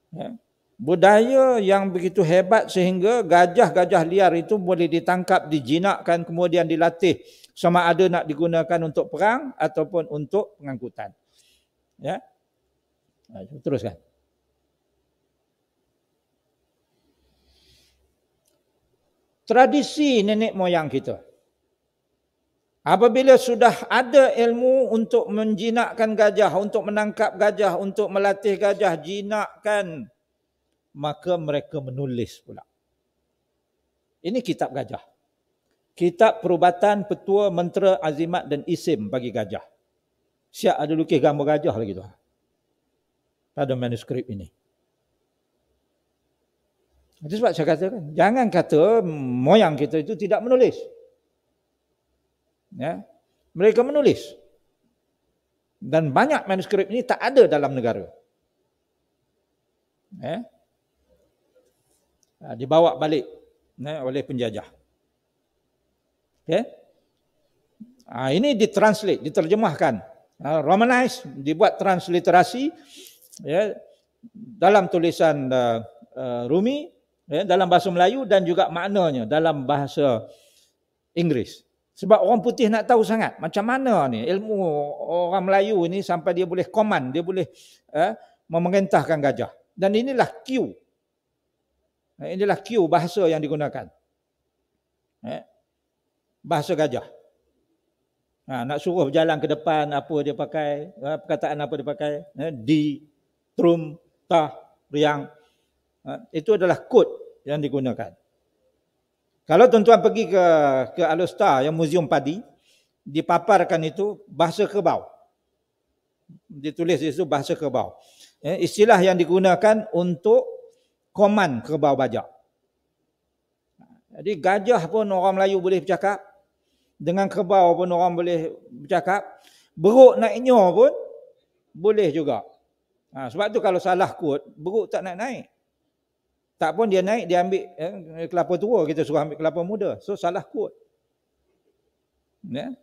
Ya. Budaya yang begitu hebat sehingga gajah-gajah liar itu boleh ditangkap, dijinakkan, kemudian dilatih. Sama ada nak digunakan untuk perang ataupun untuk pengangkutan. Ya. teruskan. Tradisi nenek moyang kita. Apabila sudah ada ilmu untuk menjinakkan gajah, untuk menangkap gajah, untuk melatih gajah, jinakkan, maka mereka menulis pula. Ini kitab gajah. Kitab perubatan petua mentera azimat dan isim bagi gajah. Siap ada lukis gambar gajah lagi tu. Pada manuskrip ini. Itu sebab saya katakan, jangan kata moyang kita itu tidak menulis ya. Mereka menulis. Dan banyak manuskrip ini tak ada dalam negara. Ya. Ha, dibawa balik ya, oleh penjajah. Ya. Ha, ini ditranslate, diterjemahkan. Uh, Romanize, dibuat transliterasi ya, dalam tulisan uh, uh, Rumi, ya, dalam bahasa Melayu dan juga maknanya dalam bahasa Inggeris. Sebab orang putih nak tahu sangat macam mana ni ilmu orang Melayu ini sampai dia boleh komand, dia boleh eh, memerintahkan gajah. Dan inilah Q. Eh, inilah Q bahasa yang digunakan. Eh, bahasa gajah. Ha, nak suruh berjalan ke depan apa dia pakai, eh, perkataan apa dia pakai. Eh, di, trum, tah, riang. Eh, itu adalah kod yang digunakan. Kalau tuan-tuan pergi ke ke Alustar yang Museum Padi, dipaparkan itu bahasa Kerbau. Ditulis itu bahasa Kerbau. Eh, istilah yang digunakan untuk koman Kerbau Bajak. Jadi gajah pun orang Melayu boleh bercakap. Dengan Kerbau pun orang boleh bercakap. Beruk naik nyur pun boleh juga. Ha, sebab tu kalau salah kot, beruk tak naik-naik. Tak pun dia naik, dia ambil eh, kelapa tua, kita suruh ambil kelapa muda. So, salah kot. Ya?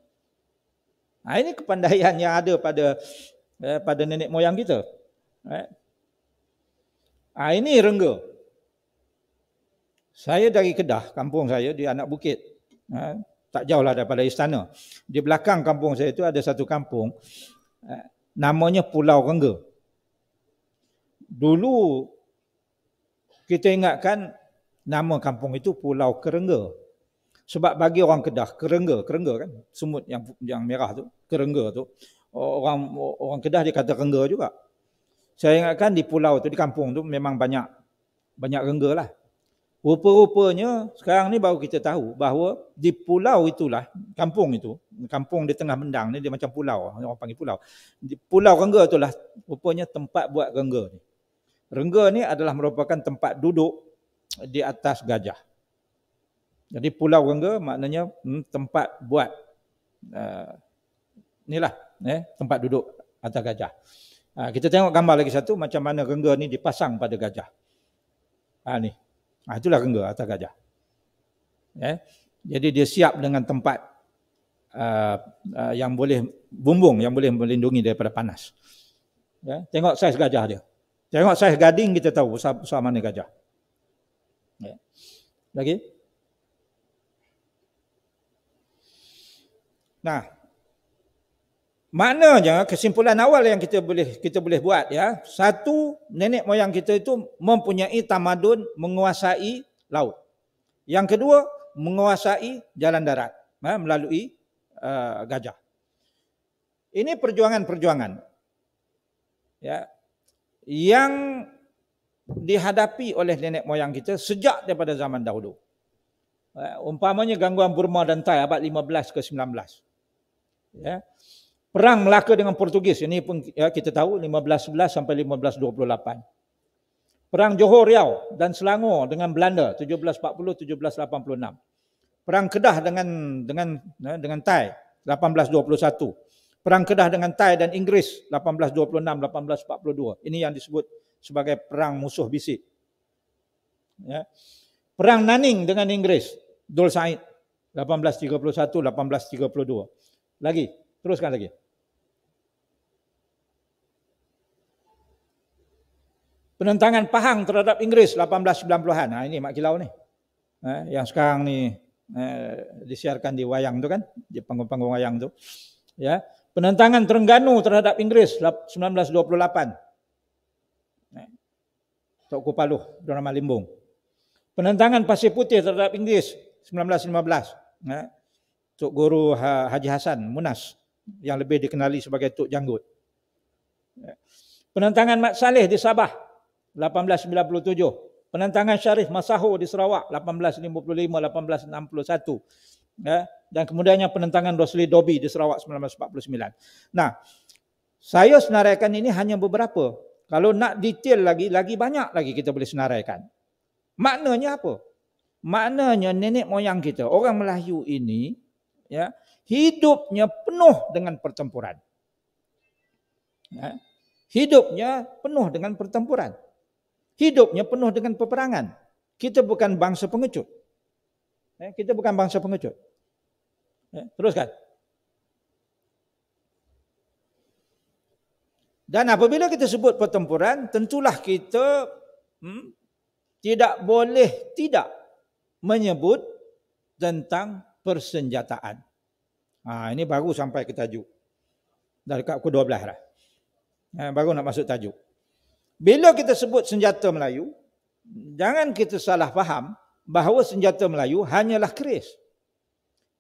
Nah, ha, ini kepandaian yang ada pada eh, pada nenek moyang kita. Eh? Nah, ha, ini rengga. Saya dari Kedah, kampung saya di Anak Bukit. Eh? Tak jauhlah daripada istana. Di belakang kampung saya itu ada satu kampung. Eh, namanya Pulau Rengga. Dulu kita ingatkan nama kampung itu Pulau Kerengga. Sebab bagi orang Kedah, Kerengga, Kerengga kan? Semut yang yang merah tu, Kerengga tu. Orang orang Kedah dia kata Kerengga juga. Saya ingatkan di pulau tu, di kampung tu memang banyak banyak Kerengga lah. Rupa-rupanya sekarang ni baru kita tahu bahawa di pulau itulah, kampung itu, kampung di tengah mendang ni dia macam pulau, orang panggil pulau. Di pulau Kerengga itulah rupanya tempat buat Kerengga ni. Rengga ni adalah merupakan tempat duduk di atas gajah. Jadi pulau rengga maknanya hmm, tempat buat uh, eh, inilah eh, tempat duduk atas gajah. Uh, kita tengok gambar lagi satu macam mana rengga ni dipasang pada gajah. Ha, ni. Ha, itulah rengga atas gajah. Eh, jadi dia siap dengan tempat uh, uh, yang boleh bumbung, yang boleh melindungi daripada panas. Ya, tengok saiz gajah dia. Tengok Syekh Gading kita tahu besar mana gajah. Ya. Lagi. Nah. mana Maknanya kesimpulan awal yang kita boleh kita boleh buat ya. Satu, nenek moyang kita itu mempunyai tamadun menguasai laut. Yang kedua, menguasai jalan darat ya, melalui uh, gajah. Ini perjuangan-perjuangan. Ya, yang dihadapi oleh nenek moyang kita sejak daripada zaman dahulu. Eh, umpamanya gangguan Burma dan Thai abad 15 ke 19. Ya. Perang Melaka dengan Portugis ini pun ya, kita tahu 1511 sampai 1528. Perang Johor Riau dan Selangor dengan Belanda 1740 1786. Perang Kedah dengan dengan eh, dengan Thai 1821. Perang Kedah dengan Thai dan Inggeris 1826-1842. Ini yang disebut sebagai perang musuh bisik. Ya. Perang Naning dengan Inggeris Dul Said 1831-1832. Lagi, teruskan lagi. Penentangan Pahang terhadap Inggeris 1890-an. Nah ha, ini Mak Kilau ni. Eh, yang sekarang ni eh, disiarkan di wayang tu kan. Di panggung-panggung wayang tu. Ya penentangan Terengganu terhadap Inggeris 1928. Eh, Tok Kupaluh, Dona Malimbung. Penentangan Pasir Putih terhadap Inggeris 1915. Eh, Tok Guru ha-, Haji Hasan Munas yang lebih dikenali sebagai Tok Janggut. Eh, penentangan Mat Saleh di Sabah 1897. Penentangan Syarif Masahu di Sarawak 1855-1861 ya. dan kemudiannya penentangan Rosli Dobi di Sarawak 1949. Nah, saya senaraikan ini hanya beberapa. Kalau nak detail lagi, lagi banyak lagi kita boleh senaraikan. Maknanya apa? Maknanya nenek moyang kita, orang Melayu ini, ya, hidupnya penuh dengan pertempuran. Ya. Hidupnya penuh dengan pertempuran. Hidupnya penuh dengan peperangan. Kita bukan bangsa pengecut. Eh, kita bukan bangsa pengecut. Eh, teruskan. Dan apabila kita sebut pertempuran, tentulah kita hmm, tidak boleh tidak menyebut tentang persenjataan. Ha, ini baru sampai ke tajuk. Dah dekat pukul 12 lah. Eh, baru nak masuk tajuk. Bila kita sebut senjata Melayu, jangan kita salah faham bahawa senjata Melayu hanyalah keris.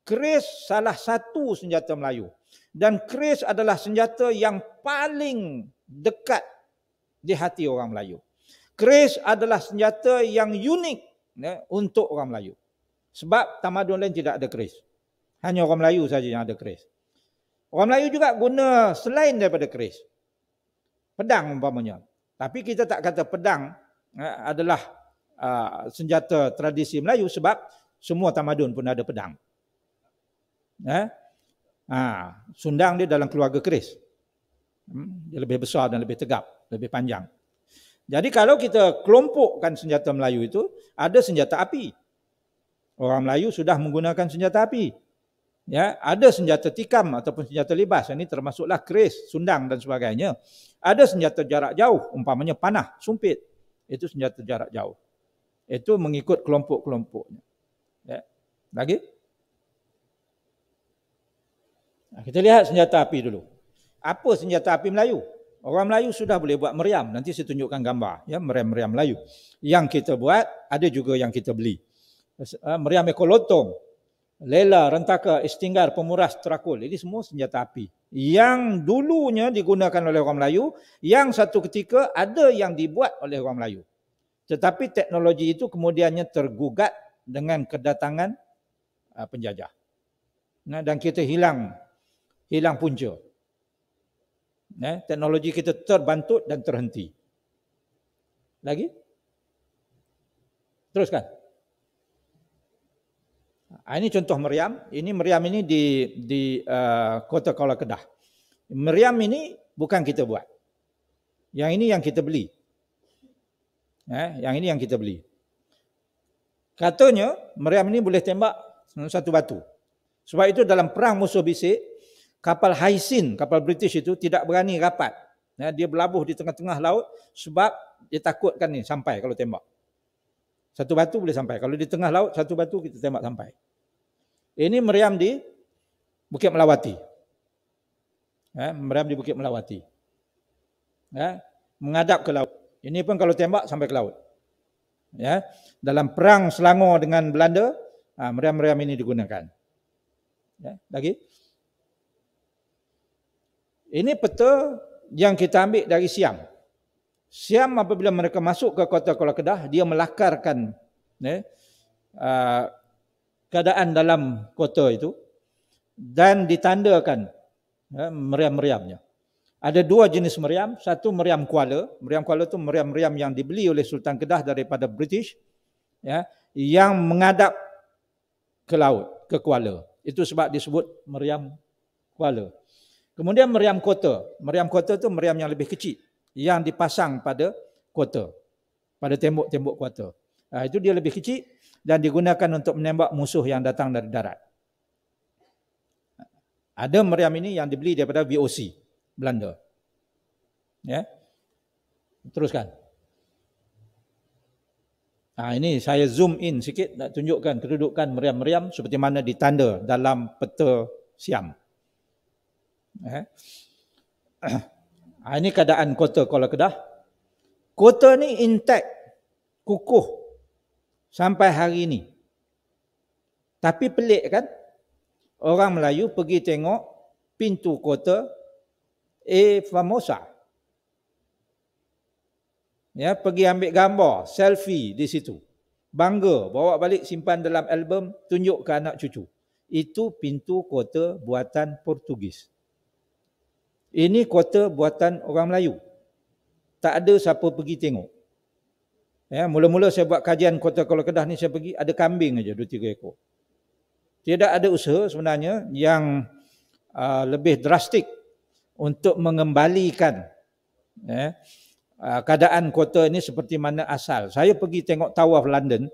Keris salah satu senjata Melayu. Dan keris adalah senjata yang paling dekat di hati orang Melayu. Keris adalah senjata yang unik ya, untuk orang Melayu. Sebab tamadun lain tidak ada keris. Hanya orang Melayu saja yang ada keris. Orang Melayu juga guna selain daripada keris. Pedang umpamanya. Tapi kita tak kata pedang ya, adalah Ah, senjata tradisi Melayu sebab semua tamadun pun ada pedang. Eh? Ha, sundang dia dalam keluarga keris. Hmm, dia lebih besar dan lebih tegap, lebih panjang. Jadi kalau kita kelompokkan senjata Melayu itu, ada senjata api. Orang Melayu sudah menggunakan senjata api. Ya, ada senjata tikam ataupun senjata libas. Ini termasuklah keris, sundang dan sebagainya. Ada senjata jarak jauh, umpamanya panah, sumpit. Itu senjata jarak jauh itu mengikut kelompok-kelompoknya. Ya. Lagi? Kita lihat senjata api dulu. Apa senjata api Melayu? Orang Melayu sudah boleh buat meriam. Nanti saya tunjukkan gambar. Ya, meriam-meriam Melayu. Yang kita buat, ada juga yang kita beli. Ah, meriam ekolotong, lela, rentaka, istinggar, pemuras, terakul. Ini semua senjata api. Yang dulunya digunakan oleh orang Melayu, yang satu ketika ada yang dibuat oleh orang Melayu. Tetapi teknologi itu kemudiannya tergugat dengan kedatangan ah, penjajah. Nah, dan kita hilang hilang punca. Nah, teknologi kita terbantut dan terhenti. Lagi? Teruskan. Ah, ini contoh meriam. Ini meriam ini di di uh, kota Kuala Kedah. Meriam ini bukan kita buat. Yang ini yang kita beli. Eh, yang ini yang kita beli. Katanya meriam ini boleh tembak satu batu. Sebab itu dalam perang musuh bisik, kapal Haisin, kapal British itu tidak berani rapat. Eh, dia berlabuh di tengah-tengah laut sebab dia takutkan ni sampai kalau tembak. Satu batu boleh sampai. Kalau di tengah laut, satu batu kita tembak sampai. Ini meriam di Bukit Melawati. Eh, meriam di Bukit Melawati. Eh, mengadap ke laut. Ini pun kalau tembak sampai ke laut. Ya. Dalam perang Selangor dengan Belanda, ha, meriam-meriam ini digunakan. Ya. Lagi. Ini peta yang kita ambil dari Siam. Siam apabila mereka masuk ke kota Kuala Kedah, dia melakarkan ya, uh, keadaan dalam kota itu dan ditandakan ya, meriam-meriamnya. Ada dua jenis meriam. Satu meriam Kuala. Meriam Kuala itu meriam-meriam yang dibeli oleh Sultan Kedah daripada British. Ya, yang mengadap ke laut, ke Kuala. Itu sebab disebut meriam Kuala. Kemudian meriam kota. Meriam kota itu meriam yang lebih kecil. Yang dipasang pada kota. Pada tembok-tembok kota. Ha, itu dia lebih kecil dan digunakan untuk menembak musuh yang datang dari darat. Ada meriam ini yang dibeli daripada VOC. Belanda. Ya. Teruskan. Nah ha, ini saya zoom in sikit nak tunjukkan kedudukan meriam-meriam seperti mana ditanda dalam peta Siam. Eh. Ah ini keadaan kota Kuala Kedah. Kota ni intact, kukuh sampai hari ini. Tapi pelik kan? Orang Melayu pergi tengok pintu kota A Famosa. Ya, pergi ambil gambar, selfie di situ. Bangga, bawa balik simpan dalam album, tunjuk ke anak cucu. Itu pintu kota buatan Portugis. Ini kota buatan orang Melayu. Tak ada siapa pergi tengok. Ya, mula-mula saya buat kajian kota Kuala Kedah ni saya pergi ada kambing aja dua tiga ekor. Tidak ada usaha sebenarnya yang uh, lebih drastik untuk mengembalikan eh, keadaan kota ini seperti mana asal. Saya pergi tengok Tower of London.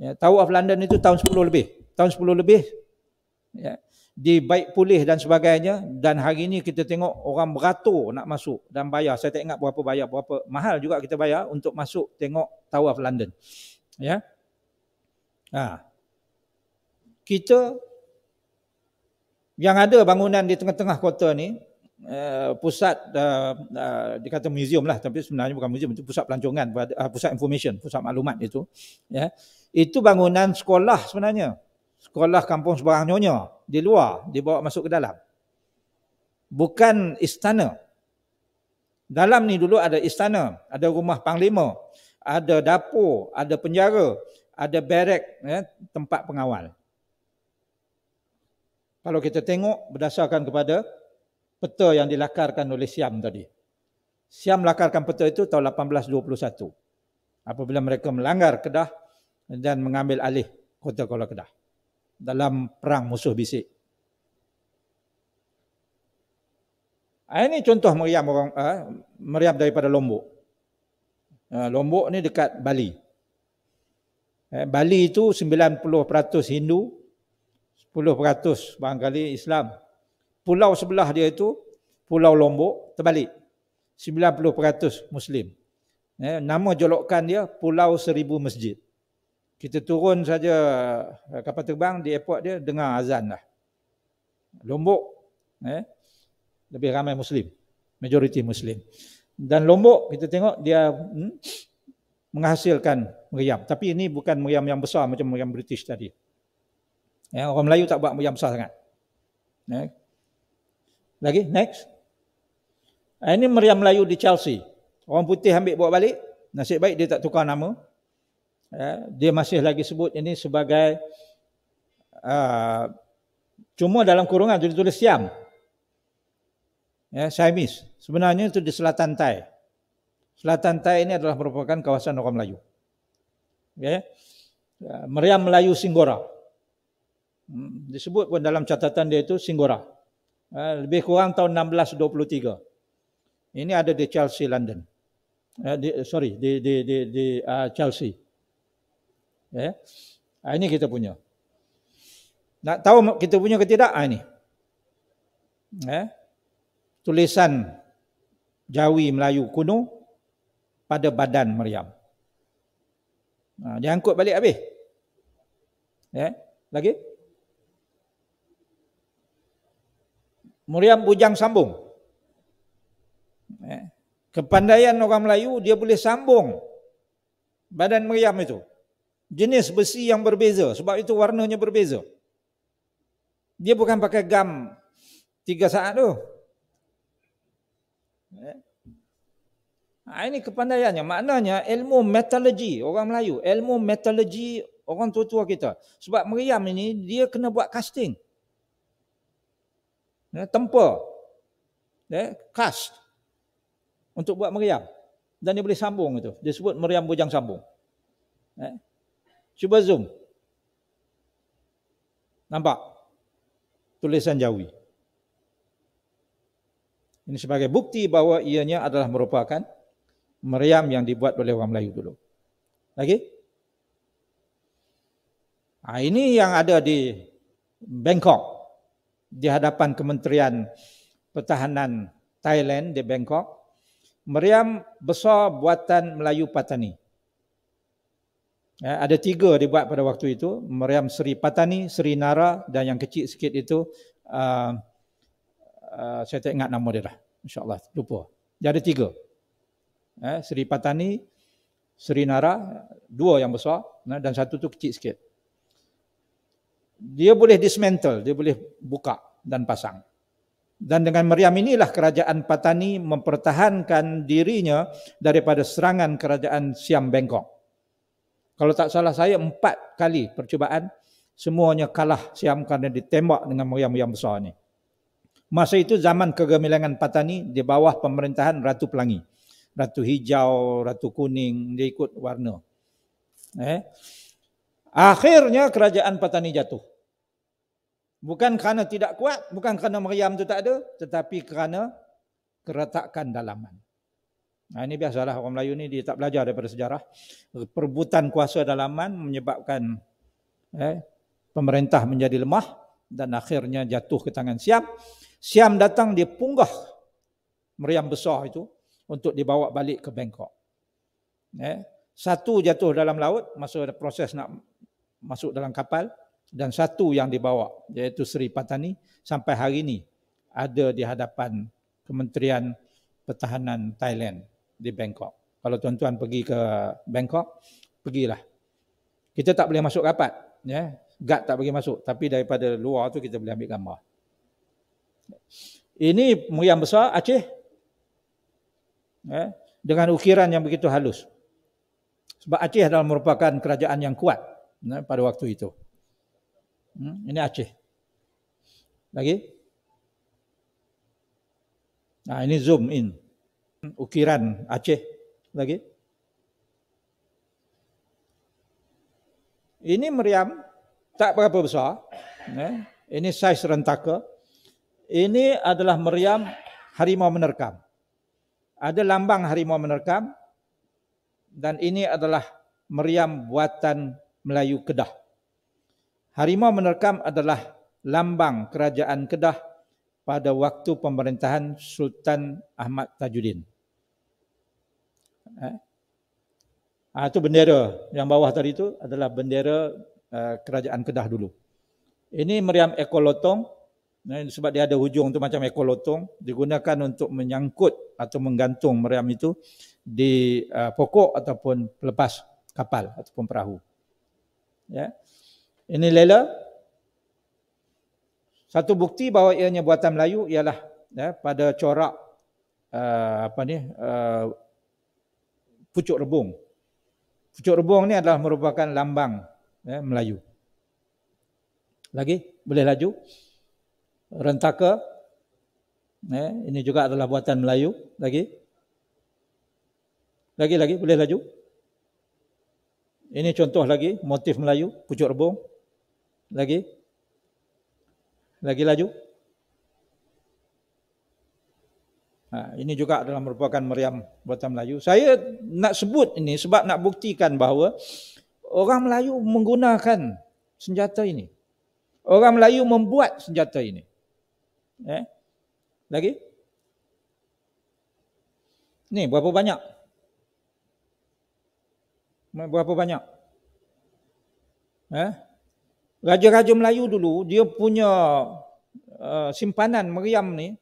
Ya, Tower of London itu tahun 10 lebih. Tahun 10 lebih ya, dibaik pulih dan sebagainya. Dan hari ini kita tengok orang beratur nak masuk dan bayar. Saya tak ingat berapa bayar, berapa mahal juga kita bayar untuk masuk tengok Tower of London. Ya. Ha. Kita yang ada bangunan di tengah-tengah kota ni Eh, pusat uh, eh, uh, eh, dikata museum lah tapi sebenarnya bukan museum itu pusat pelancongan uh, pusat information pusat maklumat itu ya yeah. itu bangunan sekolah sebenarnya sekolah kampung sebarang nyonya di luar dibawa masuk ke dalam bukan istana dalam ni dulu ada istana ada rumah panglima ada dapur ada penjara ada berek ya tempat pengawal kalau kita tengok berdasarkan kepada peta yang dilakarkan oleh Siam tadi. Siam lakarkan peta itu tahun 1821. Apabila mereka melanggar Kedah dan mengambil alih kota Kuala Kedah dalam perang musuh bisik. Ah, ini contoh meriam orang eh, meriam daripada Lombok. Ah, Lombok ni dekat Bali. Eh, Bali itu 90% Hindu, 10% barangkali Islam, pulau sebelah dia itu Pulau Lombok terbalik 90% Muslim eh, Nama jolokan dia Pulau Seribu Masjid Kita turun saja eh, kapal terbang di airport dia dengar azan lah Lombok eh, lebih ramai Muslim Majoriti Muslim Dan Lombok kita tengok dia hmm, menghasilkan meriam Tapi ini bukan meriam yang besar macam meriam British tadi eh, Orang Melayu tak buat meriam besar sangat Eh, lagi, next. Ah, ini meriam Melayu di Chelsea. Orang putih ambil bawa balik. Nasib baik dia tak tukar nama. Ya, dia masih lagi sebut ini sebagai uh, cuma dalam kurungan dia tulis Siam. Ya, Siamis. Sebenarnya itu di Selatan Thai. Selatan Thai ini adalah merupakan kawasan orang Melayu. Ya, ah, meriam Melayu Singora. Hmm, disebut pun dalam catatan dia itu Singora. Eh, lebih kurang tahun 1623. Ini ada di Chelsea London. Uh, di, sorry di di di, di uh, Chelsea. Yeah. ini kita punya. Nak tahu kita punya ke tidak? Ah ini. Yeah. Tulisan Jawi Melayu kuno pada badan meriam. Ha, ah, diangkut balik habis. Ya. Yeah. Lagi? Lagi? Muriam Bujang sambung. Eh, kepandaian orang Melayu dia boleh sambung badan meriam itu. Jenis besi yang berbeza sebab itu warnanya berbeza. Dia bukan pakai gam tiga saat tu. Eh. Ha, ini kepandaiannya. Maknanya ilmu metallurgy orang Melayu. Ilmu metallurgy orang tua-tua kita. Sebab meriam ini dia kena buat casting. Casting ya, tempa, ya, kas untuk buat meriam. Dan dia boleh sambung itu. Dia sebut meriam bujang sambung. Ya. Cuba zoom. Nampak? Tulisan jawi. Ini sebagai bukti bahawa ianya adalah merupakan meriam yang dibuat oleh orang Melayu dulu. Lagi? Okay? Ha, ini yang ada di Bangkok di hadapan Kementerian Pertahanan Thailand di Bangkok, meriam besar buatan Melayu Patani. Ya, ada tiga dibuat pada waktu itu, meriam Seri Patani, Seri Nara dan yang kecil sikit itu, uh, uh, saya tak ingat nama dia dah, insyaAllah lupa. Dia ada tiga, eh, ya, Seri Patani, Seri Nara, dua yang besar dan satu tu kecil sikit dia boleh dismantle, dia boleh buka dan pasang. Dan dengan meriam inilah kerajaan Patani mempertahankan dirinya daripada serangan kerajaan Siam Bengkok. Kalau tak salah saya, empat kali percubaan semuanya kalah Siam kerana ditembak dengan meriam-meriam besar ini. Masa itu zaman kegemilangan Patani di bawah pemerintahan Ratu Pelangi. Ratu Hijau, Ratu Kuning, dia ikut warna. Eh? Akhirnya kerajaan Patani jatuh. Bukan kerana tidak kuat, bukan kerana meriam itu tak ada, tetapi kerana keretakan dalaman. Nah, ini biasalah orang Melayu ni dia tak belajar daripada sejarah. Perebutan kuasa dalaman menyebabkan eh, pemerintah menjadi lemah dan akhirnya jatuh ke tangan Siam. Siam datang dia punggah meriam besar itu untuk dibawa balik ke Bangkok. Eh, satu jatuh dalam laut masa ada proses nak masuk dalam kapal, dan satu yang dibawa iaitu Seri Patani sampai hari ini ada di hadapan Kementerian Pertahanan Thailand di Bangkok. Kalau tuan-tuan pergi ke Bangkok, pergilah. Kita tak boleh masuk rapat. Ya. Guard tak boleh masuk. Tapi daripada luar tu kita boleh ambil gambar. Ini meriam besar Aceh. Ya. Dengan ukiran yang begitu halus. Sebab Aceh adalah merupakan kerajaan yang kuat ya, pada waktu itu. Hmm? Ini Aceh. Lagi. Nah, ini zoom in. Ukiran Aceh. Lagi. Ini meriam tak berapa besar. Eh? Ini saiz rentaka. Ini adalah meriam harimau menerkam. Ada lambang harimau menerkam. Dan ini adalah meriam buatan Melayu Kedah. Harimau menerkam adalah lambang kerajaan Kedah pada waktu pemerintahan Sultan Ahmad Tajuddin. Eh? Ah, itu bendera yang bawah tadi itu adalah bendera uh, kerajaan Kedah dulu. Ini meriam ekolotong sebab dia ada hujung tu macam ekolotong digunakan untuk menyangkut atau menggantung meriam itu di uh, pokok ataupun pelepas kapal ataupun perahu. Yeah? Ini lela. Satu bukti bahawa ianya buatan Melayu ialah ya, pada corak uh, apa ni uh, pucuk rebung. Pucuk rebung ini adalah merupakan lambang ya, Melayu. Lagi boleh laju. Rentaka. Ya, ini juga adalah buatan Melayu. Lagi. Lagi-lagi boleh laju. Ini contoh lagi motif Melayu, pucuk rebung. Lagi? Lagi laju? Ha, ini juga adalah merupakan meriam buatan Melayu. Saya nak sebut ini sebab nak buktikan bahawa orang Melayu menggunakan senjata ini. Orang Melayu membuat senjata ini. Eh? Lagi? Ni berapa banyak? Berapa banyak? Eh? Raja-raja Melayu dulu dia punya uh, simpanan meriam ni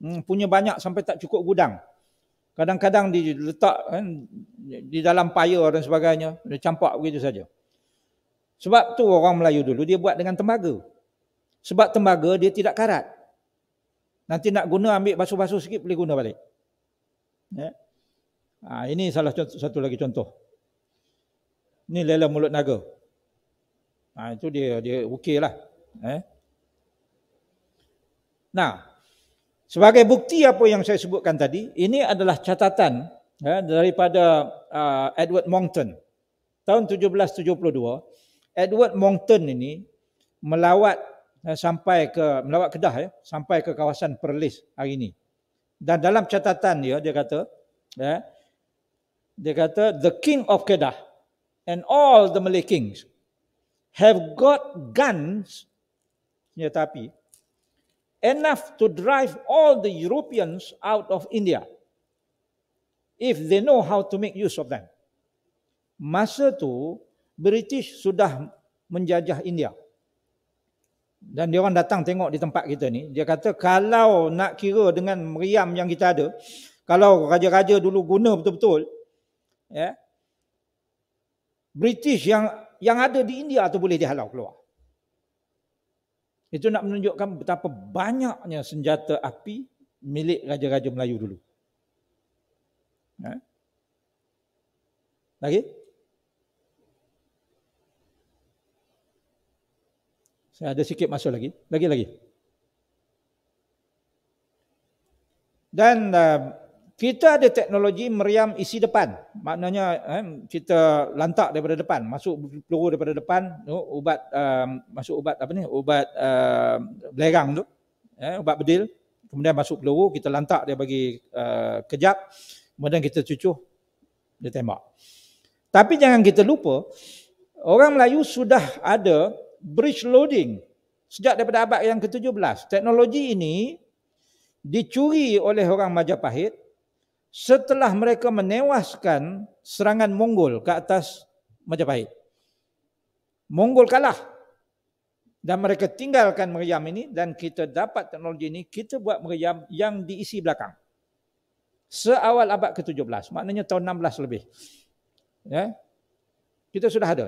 hmm, punya banyak sampai tak cukup gudang. Kadang-kadang diletak kan, di dalam paya dan sebagainya, dia campak begitu saja. Sebab tu orang Melayu dulu dia buat dengan tembaga. Sebab tembaga dia tidak karat. Nanti nak guna ambil basuh-basuh sikit boleh guna balik. Ya. Ha, ini salah satu lagi contoh. Ini lela mulut naga. Ha, itu dia dia okey lah. Eh? Nah, sebagai bukti apa yang saya sebutkan tadi, ini adalah catatan eh, daripada uh, Edward Monckton. Tahun 1772, Edward Monckton ini melawat eh, sampai ke melawat Kedah ya, eh, sampai ke kawasan Perlis hari ini. Dan dalam catatan dia dia kata, eh, dia kata the king of Kedah and all the Malay kings have got guns, senjata ya, api, enough to drive all the Europeans out of India if they know how to make use of them. Masa tu British sudah menjajah India. Dan dia orang datang tengok di tempat kita ni, dia kata kalau nak kira dengan meriam yang kita ada, kalau raja-raja dulu guna betul-betul, ya. British yang yang ada di India tu boleh dihalau keluar. Itu nak menunjukkan betapa banyaknya senjata api milik raja-raja Melayu dulu. Ha? Lagi? Saya ada sikit masa lagi. Lagi-lagi. Dan uh, kita ada teknologi meriam isi depan. Maknanya eh, kita lantak daripada depan, masuk peluru daripada depan, tu, ubat um, masuk ubat apa ni? Ubat uh, belerang tu. Eh, ubat bedil, kemudian masuk peluru, kita lantak dia bagi uh, kejap, kemudian kita cucuh dia tembak. Tapi jangan kita lupa orang Melayu sudah ada bridge loading sejak daripada abad yang ke-17. Teknologi ini dicuri oleh orang Majapahit setelah mereka menewaskan serangan Mongol ke atas Majapahit. Mongol kalah dan mereka tinggalkan meriam ini dan kita dapat teknologi ini, kita buat meriam yang diisi belakang. Seawal abad ke-17, maknanya tahun 16 lebih. Ya. Kita sudah ada.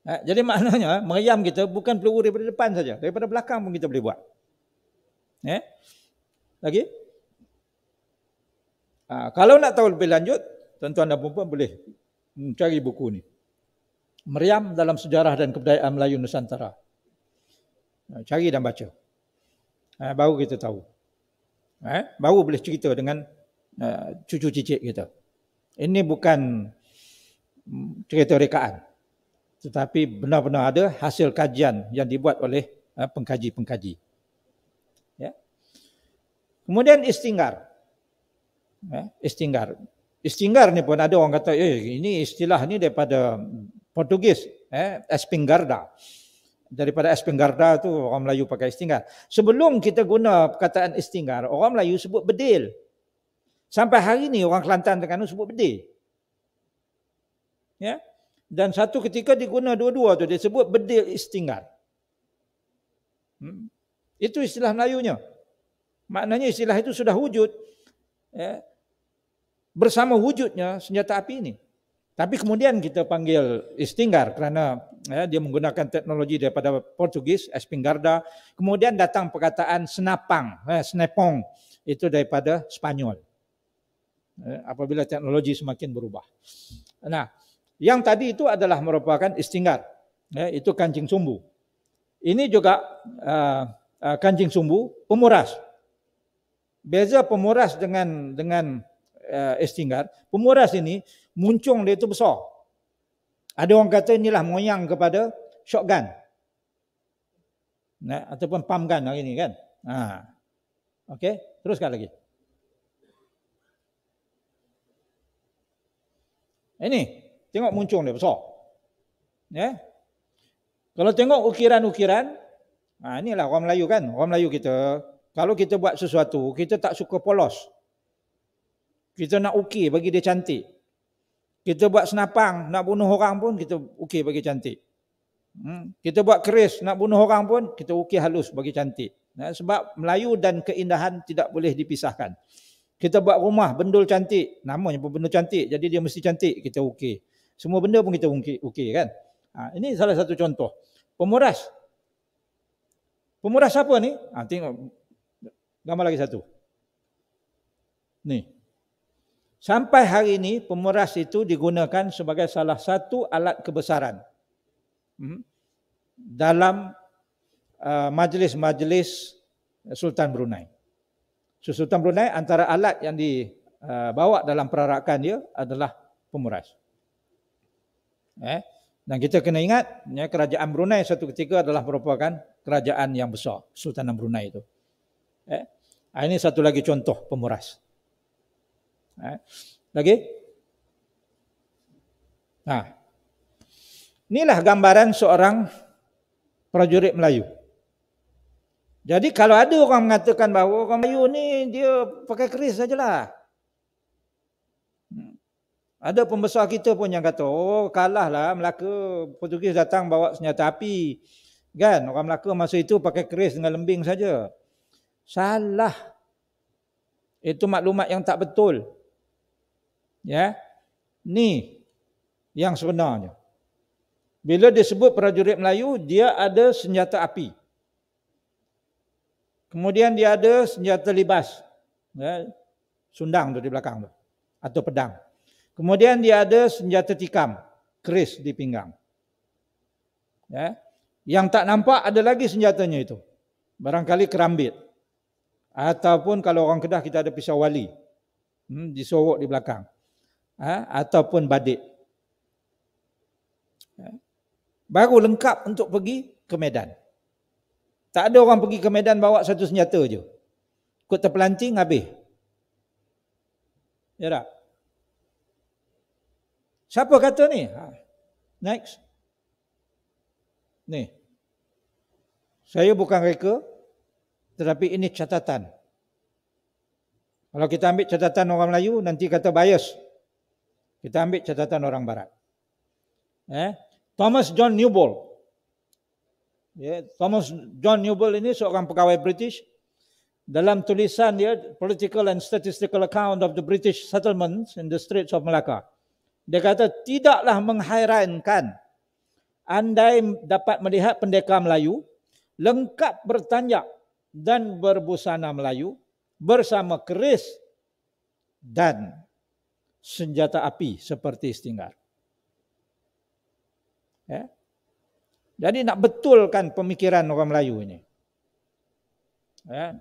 Ya. Jadi maknanya meriam kita bukan peluru daripada depan saja, daripada belakang pun kita boleh buat. Ya. Lagi? Okay. Ha, kalau nak tahu lebih lanjut, tuan-tuan dan puan boleh hmm, cari buku ni. Meriam dalam sejarah dan kebudayaan Melayu Nusantara. Ha, cari dan baca. Ha, baru kita tahu. Ha, baru boleh cerita dengan ha, cucu cicit kita. Ini bukan hmm, cerita rekaan. Tetapi benar-benar ada hasil kajian yang dibuat oleh ha, pengkaji-pengkaji. Ya. Kemudian istinggar. Ha? istinggar. Istinggar ni pun ada orang kata, eh, ini istilah ni daripada Portugis, eh, espingarda. Daripada espingarda tu orang Melayu pakai istinggar. Sebelum kita guna perkataan istinggar, orang Melayu sebut bedil. Sampai hari ni orang Kelantan dengan sebut bedil. Ya? Dan satu ketika diguna dua-dua tu dia sebut bedil istinggar. Hmm? Itu istilah Melayunya. Maknanya istilah itu sudah wujud. Ya? bersama wujudnya senjata api ini. Tapi kemudian kita panggil Istingar kerana ya, dia menggunakan teknologi daripada Portugis, Espingarda. Kemudian datang perkataan Senapang, eh, ya, Snepong itu daripada Spanyol. Eh, apabila teknologi semakin berubah. Nah, yang tadi itu adalah merupakan Istingar. Eh, itu kancing sumbu. Ini juga uh, uh, kancing sumbu pemuras. Beza pemuras dengan dengan uh, eh, Estingar, pemuras ini muncung dia itu besar. Ada orang kata inilah moyang kepada shotgun. Nah, ataupun pump gun hari ini kan. Ha. Okey, teruskan lagi. Ini, eh, tengok muncung dia besar. Ya. Yeah. Kalau tengok ukiran-ukiran, ha, inilah orang Melayu kan. Orang Melayu kita, kalau kita buat sesuatu, kita tak suka polos. Kita nak okey bagi dia cantik. Kita buat senapang nak bunuh orang pun kita okey bagi cantik. Hmm. Kita buat keris nak bunuh orang pun kita okey halus bagi cantik. Nah, sebab Melayu dan keindahan tidak boleh dipisahkan. Kita buat rumah bendul cantik, namanya pun bendul cantik. Jadi dia mesti cantik, kita okey. Semua benda pun kita okey kan. Ha, ini salah satu contoh. Pemuras. Pemuras siapa ni? Ha, tengok. Gambar lagi satu. Ni. Sampai hari ini pemeras itu digunakan sebagai salah satu alat kebesaran hmm. dalam uh, majlis-majlis Sultan Brunei. Sultan Brunei antara alat yang dibawa uh, dalam perarakan dia adalah pemeras. Eh, dan kita kena ingat ya, kerajaan Brunei satu ketika adalah merupakan kerajaan yang besar Sultanan Brunei itu. Eh, ini satu lagi contoh pemeras. Eh. Lagi? Nah. Ha. Inilah gambaran seorang prajurit Melayu. Jadi kalau ada orang mengatakan bahawa orang Melayu ni dia pakai keris sajalah. Hmm. Ada pembesar kita pun yang kata, oh kalah lah Melaka, Portugis datang bawa senjata api. Kan, orang Melaka masa itu pakai keris dengan lembing saja. Salah. Itu maklumat yang tak betul ya ni yang sebenarnya bila disebut prajurit Melayu dia ada senjata api kemudian dia ada senjata libas ya sundang tu di belakang tu atau pedang kemudian dia ada senjata tikam keris di pinggang ya yang tak nampak ada lagi senjatanya itu barangkali kerambit ataupun kalau orang Kedah kita ada pisau wali hmm, disorok di belakang ha, ataupun badik. Ha? Baru lengkap untuk pergi ke medan. Tak ada orang pergi ke medan bawa satu senjata je. Kut terpelanting habis. Ya tak? Siapa kata ni? Ha. Next. Ni. Saya bukan reka. Tetapi ini catatan. Kalau kita ambil catatan orang Melayu, nanti kata bias. Kita ambil catatan orang barat. Eh? Thomas John Newball. Yeah, Thomas John Newbold ini seorang pegawai British. Dalam tulisan dia, Political and Statistical Account of the British Settlements in the Straits of Malacca. Dia kata, tidaklah menghairankan andai dapat melihat pendekar Melayu lengkap bertanjak dan berbusana Melayu bersama keris dan senjata api seperti stinger. Ya. Jadi nak betulkan pemikiran orang Melayu ini. Ya.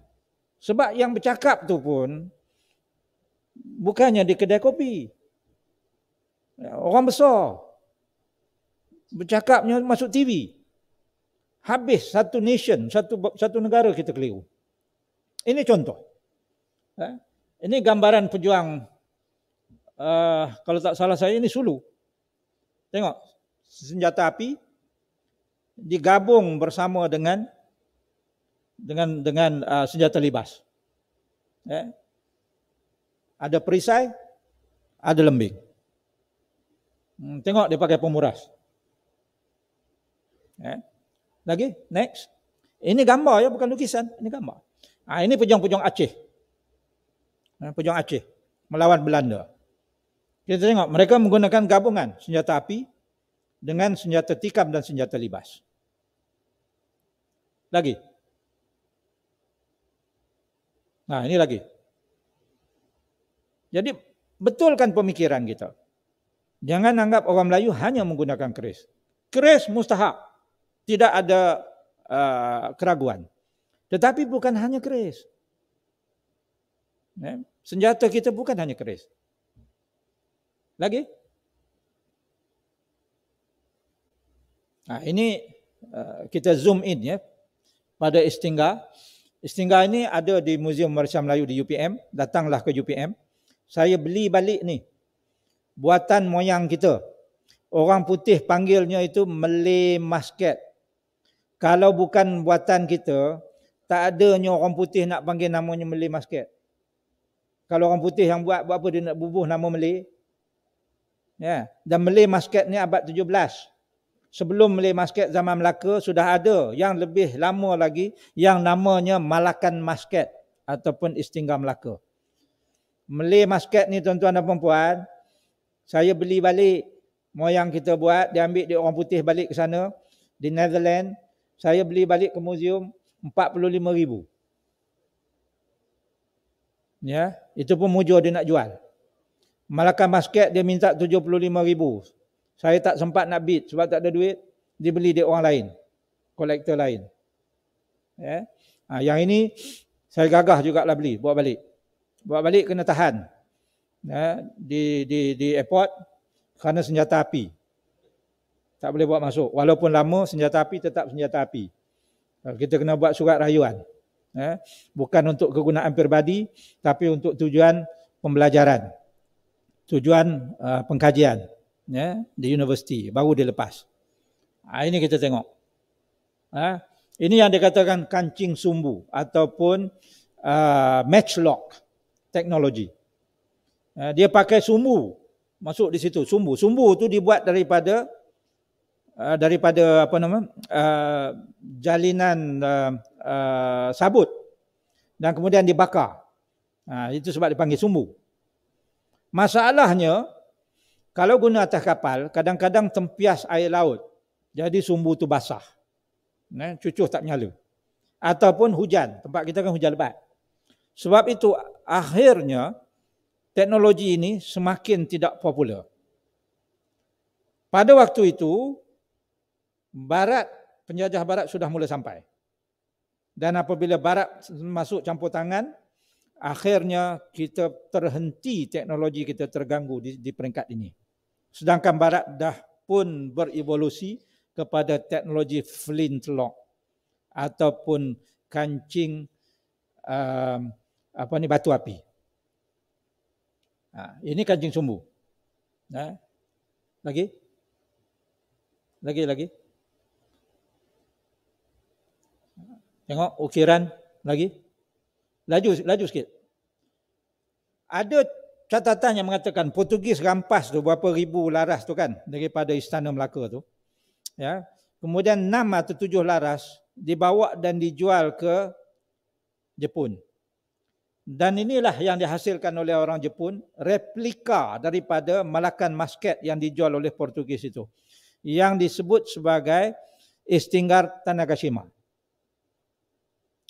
Sebab yang bercakap tu pun bukannya di kedai kopi. Ya, orang besar. Bercakapnya masuk TV. Habis satu nation, satu satu negara kita keliru. Ini contoh. Ya. Ini gambaran pejuang uh, kalau tak salah saya ini Sulu. Tengok senjata api digabung bersama dengan dengan dengan uh, senjata libas. Eh? Ada perisai, ada lembing. Hmm, tengok dia pakai pemuras. Eh? Lagi, next. Ini gambar ya, bukan lukisan. Ini gambar. Ah, ini pejuang-pejuang Aceh. Eh, Pejuang Aceh melawan Belanda. Eh, kita tengok mereka menggunakan gabungan senjata api dengan senjata tikam dan senjata libas. Lagi. Nah, ini lagi. Jadi betulkan pemikiran kita. Jangan anggap orang Melayu hanya menggunakan keris. Keris mustahak. Tidak ada uh, keraguan. Tetapi bukan hanya keris. Ya, senjata kita bukan hanya keris. Lagi? Nah, ha, ini uh, kita zoom in ya pada istingga. Istingga ini ada di Museum Malaysia Melayu di UPM. Datanglah ke UPM. Saya beli balik ni. Buatan moyang kita. Orang putih panggilnya itu Malay Masket. Kalau bukan buatan kita, tak ada adanya orang putih nak panggil namanya Malay Masket. Kalau orang putih yang buat, buat apa dia nak bubuh nama Malay? Ya. Dan Malay Masket ni abad 17. Sebelum Malay Masket zaman Melaka sudah ada yang lebih lama lagi yang namanya Malakan Masket ataupun Istinggah Melaka. Malay Masket ni tuan-tuan dan puan saya beli balik moyang kita buat, diambil di orang putih balik ke sana, di Netherlands. Saya beli balik ke muzium RM45,000. Ya, itu pun mujur dia nak jual. Malakan basket dia minta 75 ribu. Saya tak sempat nak bid sebab tak ada duit. Dia beli dia orang lain. Kolektor lain. Ya. Ha, yang ini saya gagah juga lah beli. Buat balik. Buat balik kena tahan. Ya, di di di airport kerana senjata api. Tak boleh buat masuk. Walaupun lama senjata api tetap senjata api. Ha, kita kena buat surat rayuan. Ya. Bukan untuk kegunaan peribadi tapi untuk tujuan pembelajaran tujuan uh, pengkajian ya yeah, di universiti baru dia lepas. Ha, ah, ini kita tengok. Ha, ini yang dikatakan kancing sumbu ataupun uh, matchlock teknologi. Uh, dia pakai sumbu masuk di situ sumbu. Sumbu tu dibuat daripada uh, daripada apa nama uh, jalinan uh, uh, sabut dan kemudian dibakar. Ha, itu sebab dipanggil sumbu. Masalahnya, kalau guna atas kapal, kadang-kadang tempias air laut. Jadi sumbu tu basah. Cucuh tak menyala. Ataupun hujan. Tempat kita kan hujan lebat. Sebab itu akhirnya teknologi ini semakin tidak popular. Pada waktu itu, Barat, penjajah Barat sudah mula sampai. Dan apabila Barat masuk campur tangan, akhirnya kita terhenti teknologi kita terganggu di, di peringkat ini. Sedangkan Barat dah pun berevolusi kepada teknologi flintlock ataupun kancing um, apa ni batu api. Ha, ini kancing sumbu. Nah, ha? Lagi? Lagi lagi. Tengok ukiran lagi. Laju laju sikit ada catatan yang mengatakan Portugis rampas tu berapa ribu laras tu kan daripada Istana Melaka tu. Ya. Kemudian enam atau tujuh laras dibawa dan dijual ke Jepun. Dan inilah yang dihasilkan oleh orang Jepun, replika daripada Malakan Masket yang dijual oleh Portugis itu. Yang disebut sebagai Istingar Tanagashima.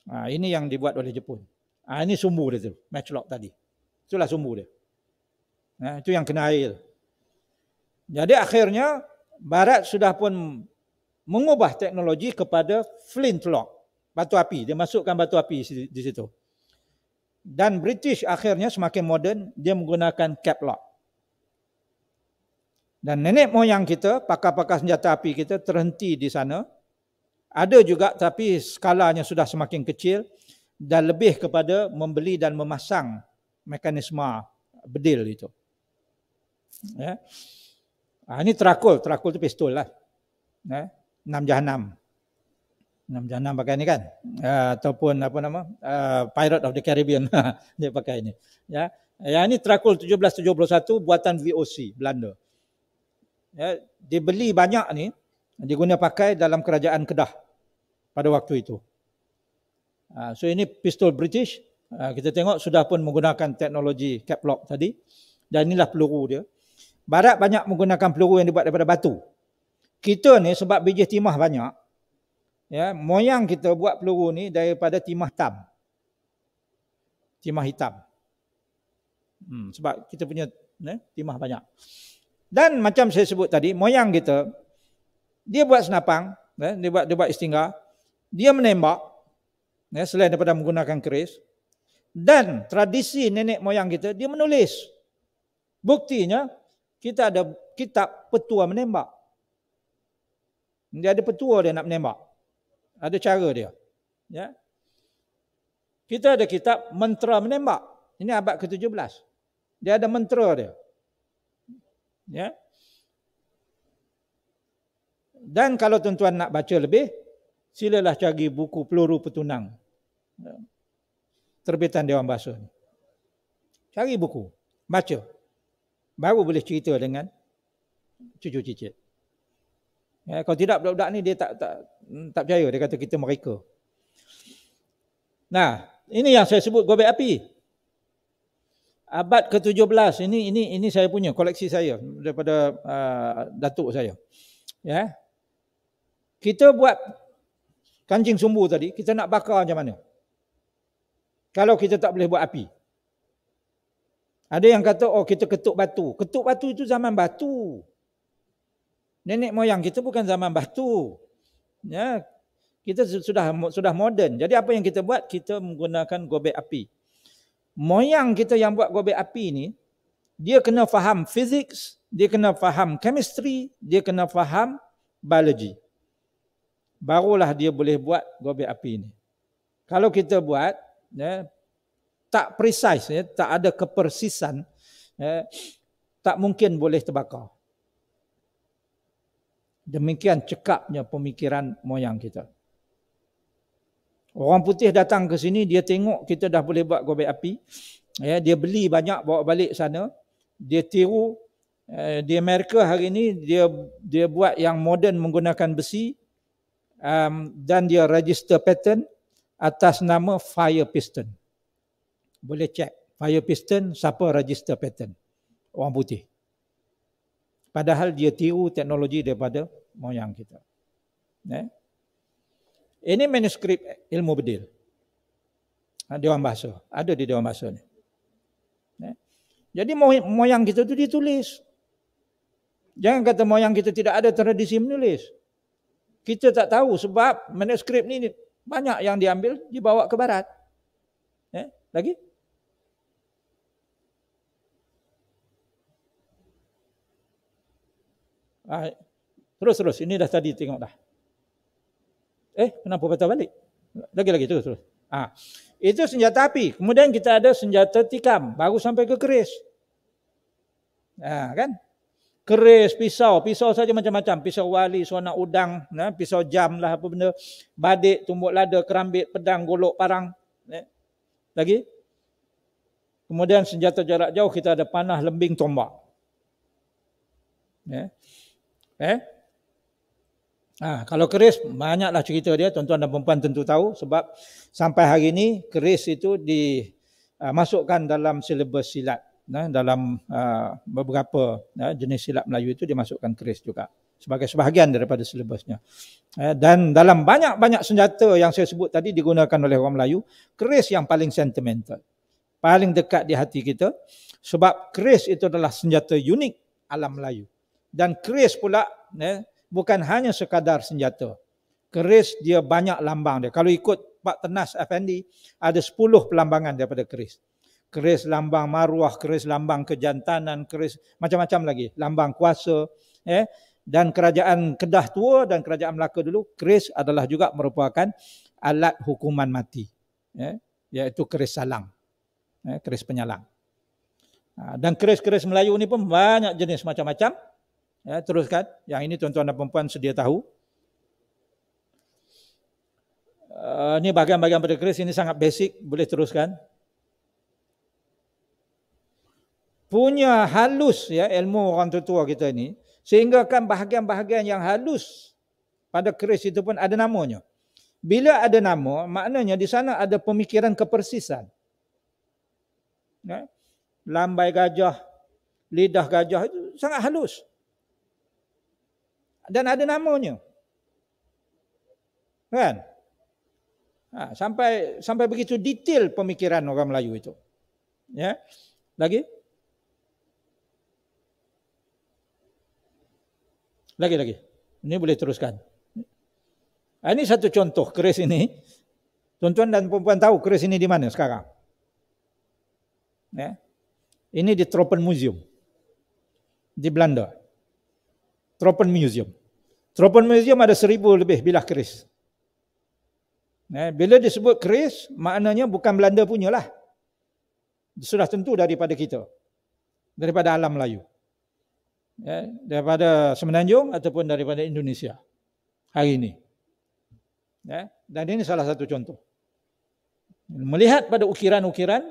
Ha, ini yang dibuat oleh Jepun. Ha, ini sumbu dia tu, matchlock tadi. Itulah sumbu dia. Ya, itu yang kena air. Jadi akhirnya barat sudah pun mengubah teknologi kepada flintlock. Batu api. Dia masukkan batu api di situ. Dan British akhirnya semakin moden dia menggunakan caplock. Dan nenek moyang kita, pakar-pakar senjata api kita terhenti di sana. Ada juga tapi skalanya sudah semakin kecil dan lebih kepada membeli dan memasang mekanisme bedil itu. Ya. Ah, ini terakul, terakul itu pistol lah. Ya. 6 jahat 6. 6 pakai ini kan. Uh, ataupun apa nama, uh, Pirate of the Caribbean [LAUGHS] dia pakai ya. Ya, ini. Ya. Yang ini terakul 1771 buatan VOC, Belanda. Ya. Dia beli banyak ni, dia guna pakai dalam kerajaan Kedah pada waktu itu. Uh, so ini pistol British, Ah, kita tengok sudah pun menggunakan teknologi caplock tadi dan inilah peluru dia barat banyak menggunakan peluru yang dibuat daripada batu kita ni sebab biji timah banyak ya moyang kita buat peluru ni daripada timah hitam timah hitam hmm, sebab kita punya ne timah banyak dan macam saya sebut tadi moyang kita dia buat senapang ne ya, dia buat dia buat istinggah dia menembak Ne ya, selain daripada menggunakan keris dan tradisi nenek moyang kita dia menulis. Buktinya kita ada kitab petua menembak. Dia ada petua dia nak menembak. Ada cara dia. Ya. Kita ada kitab mentera menembak. Ini abad ke-17. Dia ada mentera dia. Ya. Dan kalau tuan-tuan nak baca lebih, silalah cari buku peluru petunang. Ya terbitan Dewan Bahasa. ni. Cari buku, baca. Baru boleh cerita dengan cucu cicit. Ya, kalau tidak budak-budak ni dia tak tak hmm, tak percaya dia kata kita mereka. Nah, ini yang saya sebut gobek api. Abad ke-17 ini ini ini saya punya koleksi saya daripada uh, datuk saya. Ya. Kita buat kancing sumbu tadi, kita nak bakar macam mana? kalau kita tak boleh buat api. Ada yang kata, oh kita ketuk batu. Ketuk batu itu zaman batu. Nenek moyang kita bukan zaman batu. Ya, kita sudah sudah moden. Jadi apa yang kita buat? Kita menggunakan gobek api. Moyang kita yang buat gobek api ini, dia kena faham fizik, dia kena faham chemistry, dia kena faham biologi. Barulah dia boleh buat gobek api ini. Kalau kita buat, ya, tak precise, ya, tak ada kepersisan, ya, tak mungkin boleh terbakar. Demikian cekapnya pemikiran moyang kita. Orang putih datang ke sini, dia tengok kita dah boleh buat gobek api. Ya, dia beli banyak, bawa balik sana. Dia tiru. Eh, di Amerika hari ini, dia dia buat yang moden menggunakan besi. Um, dan dia register patent atas nama fire piston. Boleh cek fire piston siapa register pattern. Orang putih. Padahal dia tiru teknologi daripada moyang kita. Eh? Ini manuskrip ilmu bedil. Ha, dewan bahasa. Ada di dewan bahasa ni. Eh? Jadi moyang kita tu ditulis. Jangan kata moyang kita tidak ada tradisi menulis. Kita tak tahu sebab manuskrip ni banyak yang diambil dibawa ke barat. Eh, lagi? Ah, terus terus ini dah tadi tengok dah. Eh, kenapa patah balik? Lagi-lagi terus terus. Ah. Itu senjata api. Kemudian kita ada senjata tikam baru sampai ke keris. Nah kan? keris, pisau, pisau saja macam-macam, pisau wali, suana udang, ya, pisau jam lah apa benda, badik, tumbuk lada, kerambit, pedang, golok, parang. Ya. Lagi? Kemudian senjata jarak jauh kita ada panah, lembing, tombak. Ya. Eh? Ah, kalau keris banyaklah cerita dia, tuan-tuan dan perempuan tentu tahu sebab sampai hari ini keris itu dimasukkan uh, dalam silabus silat nah, ya, dalam uh, beberapa uh, jenis silap Melayu itu dia masukkan keris juga sebagai sebahagian daripada silabusnya. Uh, dan dalam banyak-banyak senjata yang saya sebut tadi digunakan oleh orang Melayu, keris yang paling sentimental. Paling dekat di hati kita sebab keris itu adalah senjata unik alam Melayu. Dan keris pula eh, bukan hanya sekadar senjata. Keris dia banyak lambang dia. Kalau ikut Pak Tenas Effendi, ada 10 pelambangan daripada keris keris lambang maruah, keris lambang kejantanan, keris macam-macam lagi, lambang kuasa. Eh? Dan kerajaan Kedah tua dan kerajaan Melaka dulu, keris adalah juga merupakan alat hukuman mati. Eh? Iaitu keris salang, eh? keris penyalang. Ha, dan keris-keris Melayu ini pun banyak jenis macam-macam. Ya, teruskan. Yang ini tuan-tuan dan perempuan sedia tahu. Uh, eh, ini bahagian-bahagian pada keris ini sangat basic. Boleh teruskan. punya halus ya ilmu orang tua-tua kita ini sehingga kan bahagian-bahagian yang halus pada keris itu pun ada namanya. Bila ada nama, maknanya di sana ada pemikiran kepersisan. Ya. Lambai gajah, lidah gajah itu sangat halus. Dan ada namanya. Kan? Ha, sampai sampai begitu detail pemikiran orang Melayu itu. Ya. Lagi? Lagi-lagi. Ini boleh teruskan. Ah, ini satu contoh keris ini. Tuan-tuan dan perempuan tahu keris ini di mana sekarang. Ya. Ini di Tropen Museum. Di Belanda. Tropen Museum. Tropen Museum ada seribu lebih bilah keris. Ya. Bila disebut keris, maknanya bukan Belanda punya lah. Sudah tentu daripada kita. Daripada alam Melayu ya, daripada Semenanjung ataupun daripada Indonesia hari ini. Ya, dan ini salah satu contoh. Melihat pada ukiran-ukiran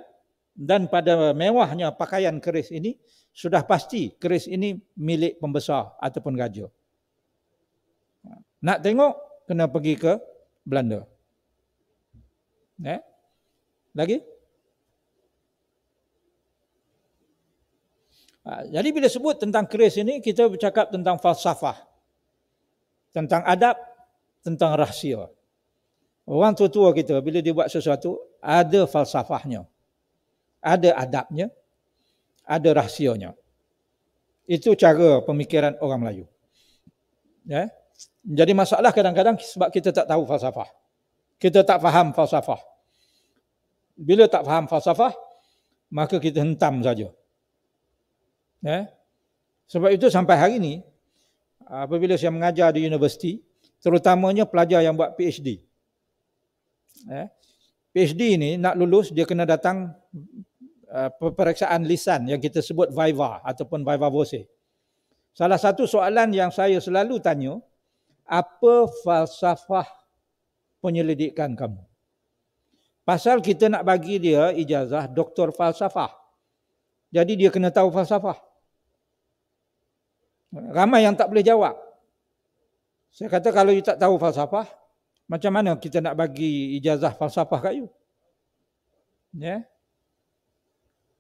dan pada mewahnya pakaian keris ini, sudah pasti keris ini milik pembesar ataupun raja. Nak tengok, kena pergi ke Belanda. Ya. Lagi? Lagi? Ha, jadi bila sebut tentang keris ini, kita bercakap tentang falsafah. Tentang adab, tentang rahsia. Orang tua-tua kita bila dia buat sesuatu, ada falsafahnya. Ada adabnya, ada rahsianya. Itu cara pemikiran orang Melayu. Ya? Jadi masalah kadang-kadang sebab kita tak tahu falsafah. Kita tak faham falsafah. Bila tak faham falsafah, maka kita hentam saja. Ya. Sebab itu sampai hari ini, apabila saya mengajar di universiti, terutamanya pelajar yang buat PhD. Ya. Eh? PhD ini nak lulus, dia kena datang uh, eh, periksaan lisan yang kita sebut Viva ataupun Viva Voce. Salah satu soalan yang saya selalu tanya, apa falsafah penyelidikan kamu? Pasal kita nak bagi dia ijazah doktor falsafah. Jadi dia kena tahu falsafah. Ramai yang tak boleh jawab. Saya kata kalau you tak tahu falsafah, macam mana kita nak bagi ijazah falsafah kat you? Ya. Yeah.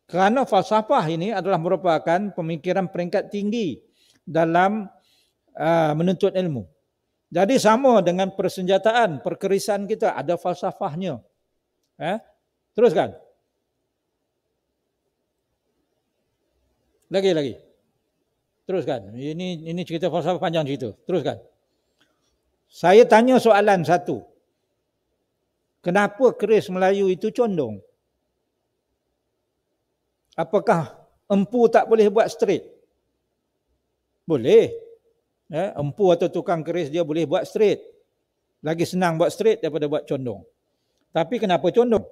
Kerana falsafah ini adalah merupakan pemikiran peringkat tinggi dalam uh, menuntut ilmu. Jadi sama dengan persenjataan, perkerisan kita ada falsafahnya. Ya. Eh? Teruskan. Lagi lagi. Teruskan. Ini ini cerita falsafah panjang cerita. Teruskan. Saya tanya soalan satu. Kenapa keris Melayu itu condong? Apakah empu tak boleh buat straight? Boleh. Ya, empu atau tukang keris dia boleh buat straight. Lagi senang buat straight daripada buat condong. Tapi kenapa condong?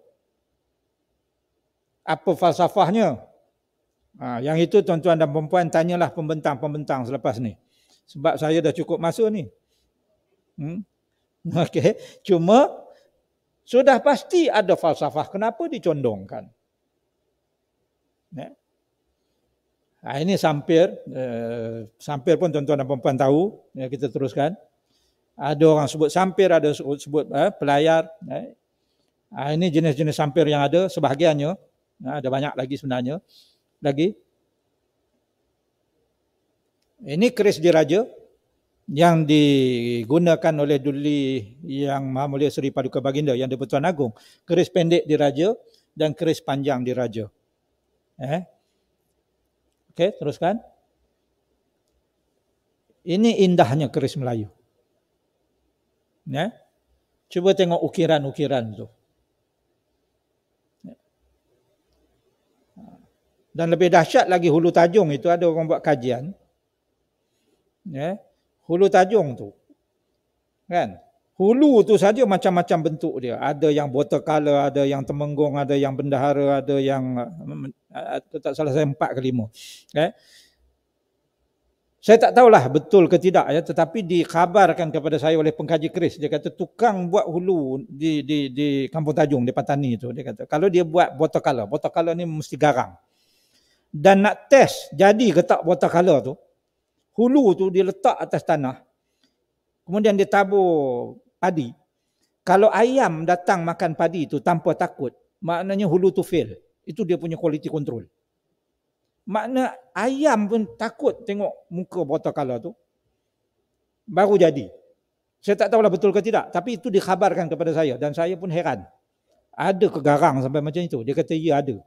Apa falsafahnya? Ha, yang itu tuan-tuan dan perempuan tanyalah pembentang-pembentang selepas ni. Sebab saya dah cukup masuk ni. Hmm? [LAUGHS] Okey. Cuma sudah pasti ada falsafah. Kenapa dicondongkan? Ya. Ha, ini sampir. Eh, sampir pun tuan-tuan dan perempuan tahu. Ya, kita teruskan. Ada orang sebut sampir, ada sebut, sebut eh, pelayar. Eh. Ha, ini jenis-jenis sampir yang ada sebahagiannya. Ha, ada banyak lagi Sebenarnya lagi. Ini keris diraja yang digunakan oleh Duli Yang Maha Mulia Seri Paduka Baginda yang di-Pertuan Agong. Keris pendek diraja dan keris panjang diraja. Eh? Okey, teruskan. Ini indahnya keris Melayu. Ya. Cuba tengok ukiran-ukiran tu. Dan lebih dahsyat lagi Hulu Tajung itu ada orang buat kajian. Ya, Hulu Tajung tu. Kan? Hulu tu saja macam-macam bentuk dia. Ada yang watercolor, ada yang temenggung, ada yang bendahara, ada yang tak salah saya empat ke lima. Eh? Saya tak tahulah betul ke tidak ya, tetapi dikhabarkan kepada saya oleh pengkaji keris. Dia kata tukang buat hulu di di di Kampung Tajung, di Patani itu. Dia kata kalau dia buat watercolor, watercolor ni mesti garang dan nak test jadi ke tak watercolor tu hulu tu diletak atas tanah kemudian ditabur padi kalau ayam datang makan padi tu tanpa takut maknanya hulu tu fail itu dia punya quality control makna ayam pun takut tengok muka botak watercolor tu baru jadi saya tak tahu lah betul ke tidak tapi itu dikhabarkan kepada saya dan saya pun heran ada kegarang sampai macam itu dia kata ya ada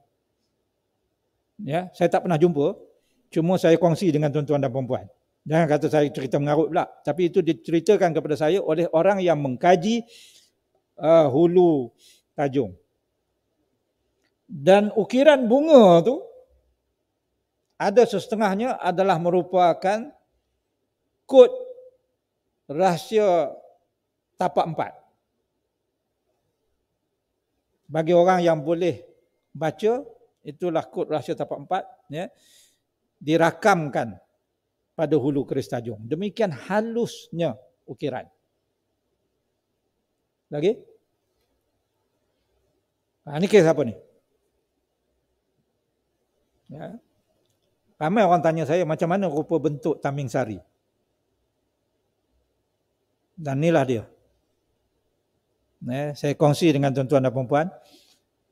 ya saya tak pernah jumpa cuma saya kongsi dengan tuan-tuan dan puan-puan jangan kata saya cerita mengarut pula tapi itu diceritakan kepada saya oleh orang yang mengkaji uh, hulu tajung dan ukiran bunga tu ada setengahnya adalah merupakan kod rahsia tapak empat. Bagi orang yang boleh baca, Itulah kod rahsia tapak empat. Ya. Dirakamkan pada hulu keris tajung. Demikian halusnya ukiran. Lagi? Ha, ini kes apa ni? Ya. Ramai orang tanya saya macam mana rupa bentuk taming sari. Dan inilah dia. Ya, saya kongsi dengan tuan-tuan dan perempuan. -tuan.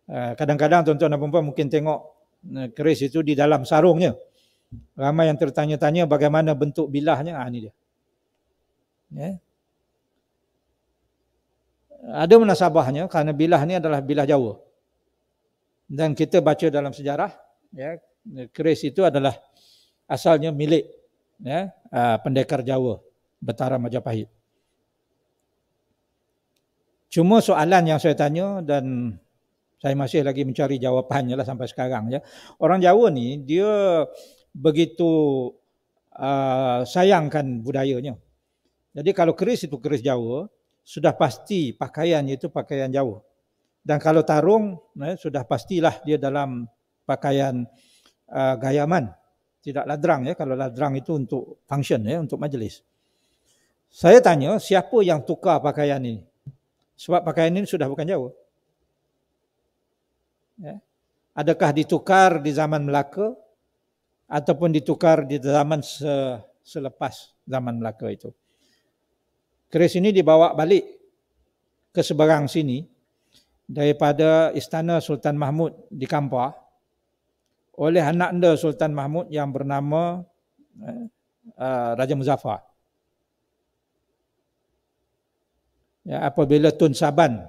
Ah, kadang-kadang tuan-tuan dan puan mungkin tengok eh, keris itu di dalam sarungnya. Ramai yang tertanya-tanya bagaimana bentuk bilahnya. Ah, ini dia. Ya. Ada menasabahnya kerana bilah ini adalah bilah Jawa. Dan kita baca dalam sejarah, ya, keris itu adalah asalnya milik ya, ah, pendekar Jawa, Betara Majapahit. Cuma soalan yang saya tanya dan saya masih lagi mencari jawapannya lah sampai sekarang ya. Orang Jawa ni dia begitu uh, sayangkan budayanya. Jadi kalau keris itu keris Jawa, sudah pasti pakaian itu pakaian Jawa. Dan kalau tarung, eh, sudah pastilah dia dalam pakaian uh, gayaman. Tidak ladrang ya, kalau ladrang itu untuk function ya, untuk majlis. Saya tanya siapa yang tukar pakaian ini? Sebab pakaian ini sudah bukan Jawa. Ya. Adakah ditukar di zaman Melaka ataupun ditukar di zaman selepas zaman Melaka itu. Keris ini dibawa balik ke seberang sini daripada istana Sultan Mahmud di Kampar oleh anak anda Sultan Mahmud yang bernama eh, eh, Raja Muzaffar. Ya, apabila Tun Saban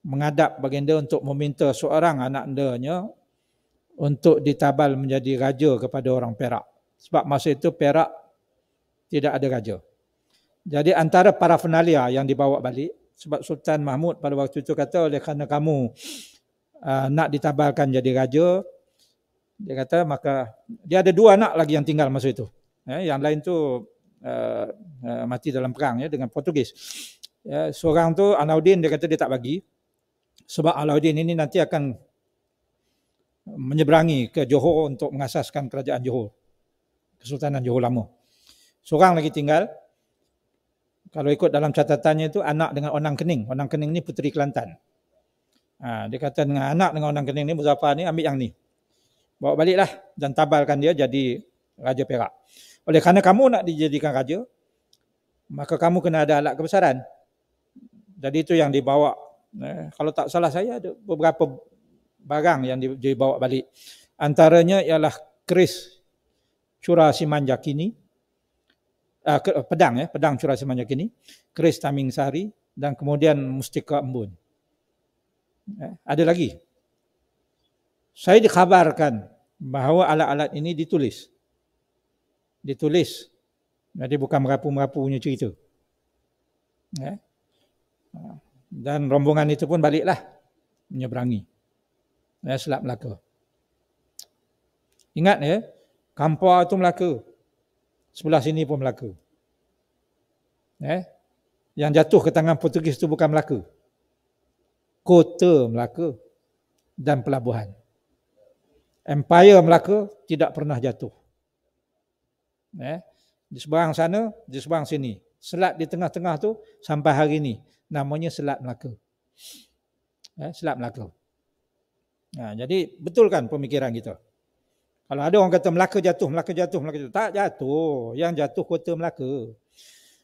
mengadap baginda untuk meminta seorang anak andanya untuk ditabal menjadi raja kepada orang Perak. Sebab masa itu Perak tidak ada raja. Jadi antara para fenalia yang dibawa balik, sebab Sultan Mahmud pada waktu itu kata oleh kerana kamu uh, nak ditabalkan jadi raja, dia kata maka dia ada dua anak lagi yang tinggal masa itu. Eh, yang lain tu uh, uh, mati dalam perang ya, dengan Portugis. Ya, seorang tu Anaudin dia kata dia tak bagi. Sebab Alauddin ini nanti akan menyeberangi ke Johor untuk mengasaskan kerajaan Johor. Kesultanan Johor lama. Seorang lagi tinggal. Kalau ikut dalam catatannya itu anak dengan Onang Kening. Onang Kening ni puteri Kelantan. Ha, dia kata dengan anak dengan Onang Kening ni, Muzaffar ni ambil yang ni. Bawa baliklah dan tabalkan dia jadi Raja Perak. Oleh kerana kamu nak dijadikan raja, maka kamu kena ada alat kebesaran. Jadi itu yang dibawa kalau tak salah saya ada beberapa barang yang dibawa balik. Antaranya ialah keris Cura Simanjak ini, ah, pedang ya, pedang Cura Simanjak ini, keris Taming Sari dan kemudian Mustika Embun. Ada lagi. Saya dikhabarkan bahawa alat-alat ini ditulis. Ditulis. Jadi bukan merapu-merapunya cerita. Ya dan rombongan itu pun baliklah menyeberangi ya, Selat Melaka. Ingat ya, Kampar itu Melaka. Sebelah sini pun Melaka. Ya, yang jatuh ke tangan Portugis itu bukan Melaka. Kota Melaka dan pelabuhan. Empire Melaka tidak pernah jatuh. Ya, di sebelah sana, di sebelah sini. Selat di tengah-tengah tu sampai hari ini namanya Selat Melaka. Eh, Selat Melaka. Nah, ha, jadi betul kan pemikiran kita? Kalau ada orang kata Melaka jatuh, Melaka jatuh, Melaka jatuh. Tak jatuh. Yang jatuh kota Melaka.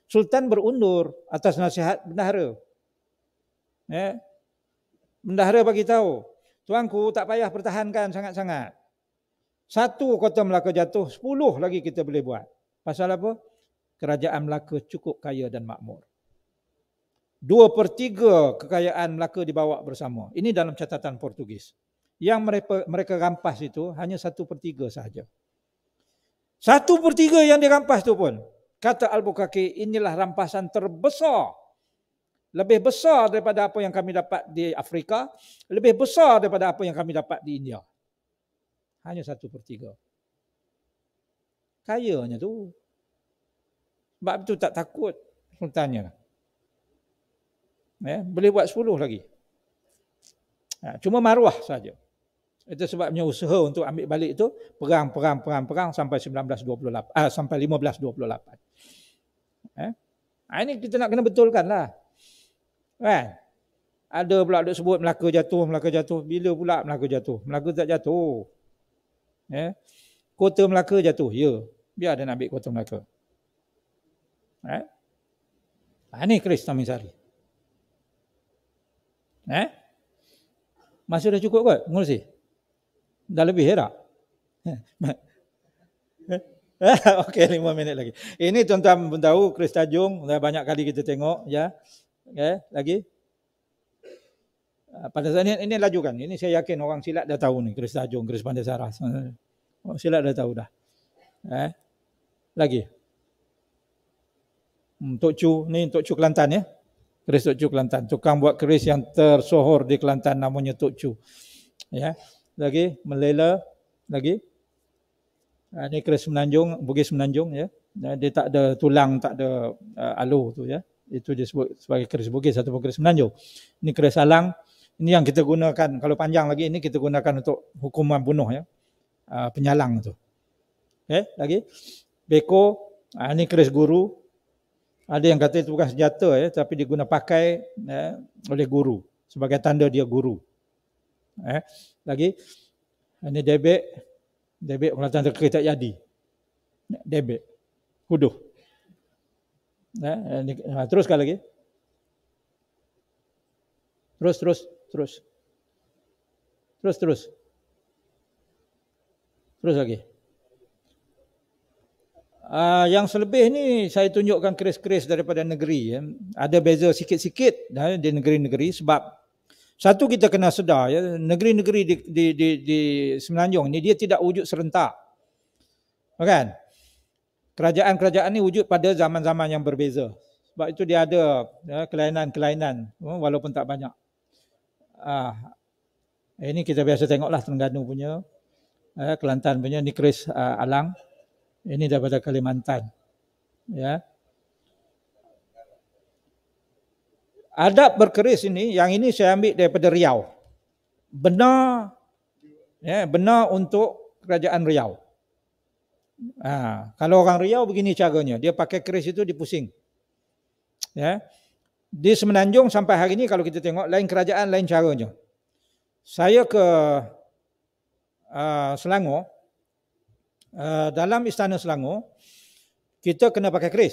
Sultan berundur atas nasihat bendahara. Eh, bendahara bagi tahu, tuanku tak payah pertahankan sangat-sangat. Satu kota Melaka jatuh, sepuluh lagi kita boleh buat. Pasal apa? Kerajaan Melaka cukup kaya dan makmur dua per tiga kekayaan Melaka dibawa bersama. Ini dalam catatan Portugis. Yang mereka, mereka rampas itu hanya satu per tiga sahaja. Satu per tiga yang dirampas itu pun. Kata Al-Bukhaki, inilah rampasan terbesar. Lebih besar daripada apa yang kami dapat di Afrika. Lebih besar daripada apa yang kami dapat di India. Hanya satu per tiga. Kayanya tu. Sebab itu tak takut. Tanya lah. Ya, boleh buat 10 lagi. Ha, cuma maruah saja. Itu sebabnya usaha untuk ambil balik itu perang, perang, perang, perang sampai 1928, ah, sampai 1528. Eh? Ha? ha, ini kita nak kena betulkan lah. Kan? Ada pula duk sebut Melaka jatuh, Melaka jatuh. Bila pula Melaka jatuh? Melaka tak jatuh. Eh? Kota Melaka jatuh. Ya. Biar dia nak ambil kota Melaka. Eh? Ha, ini ha, Kristamisari. Eh? Masih dah cukup kot mengurusi? Dah lebih eh, tak? Eh, eh, [LAUGHS] okey, lima minit lagi. Ini tuan-tuan pun tahu, Chris Tajung, dah banyak kali kita tengok. ya. Okay, lagi. Ah, pada saat ini, ini laju kan? Ini saya yakin orang silat dah tahu ni, Chris Tajung, Chris Pandai Sarah. Oh, silat dah tahu dah. Eh? Lagi. Hmm, Tok Chu, ni Tok Chu Kelantan ya. Eh? keris Tok Chu Kelantan. Tukang buat keris yang tersohor di Kelantan namanya Tok Chu. Ya. Lagi Melela lagi. Ha, ini keris Menanjung, Bugis Menanjung ya. ya dia tak ada tulang, tak ada uh, alu tu ya. Itu disebut sebagai keris Bugis atau keris Menanjung. Ini keris Alang. Ini yang kita gunakan kalau panjang lagi ini kita gunakan untuk hukuman bunuh ya. Uh, penyalang tu. Okay, ya, lagi. Beko, ha, ini keris guru, ada yang kata itu bukan senjata ya, tapi diguna pakai ya, oleh guru sebagai tanda dia guru. Eh, lagi ini debit debit kalau tanda kereta jadi. Debit. Huduh. Eh, ini, eh, nah, ha, terus sekali lagi. Terus terus terus. Terus terus. Terus lagi. Okay. Uh, yang selebih ni saya tunjukkan keris-keris daripada negeri. Ya. Ada beza sikit-sikit ya, di negeri-negeri sebab satu kita kena sedar ya, negeri-negeri di, di, di, di Semenanjung ni dia tidak wujud serentak. Bukan? Kerajaan-kerajaan ni wujud pada zaman-zaman yang berbeza. Sebab itu dia ada ya, kelainan-kelainan ya, walaupun tak banyak. uh, ah, ini eh, kita biasa tengoklah Terengganu punya, uh, Kelantan punya, ni keris uh, alang. Ini daripada Kalimantan. Ya. Adab berkeris ini, yang ini saya ambil daripada Riau. Benar ya, benar untuk kerajaan Riau. Ha, kalau orang Riau begini caranya, dia pakai keris itu dipusing. Ya. Di Semenanjung sampai hari ini kalau kita tengok lain kerajaan lain caranya. Saya ke uh, Selangor Eh, dalam istana Selangor kita kena pakai keris.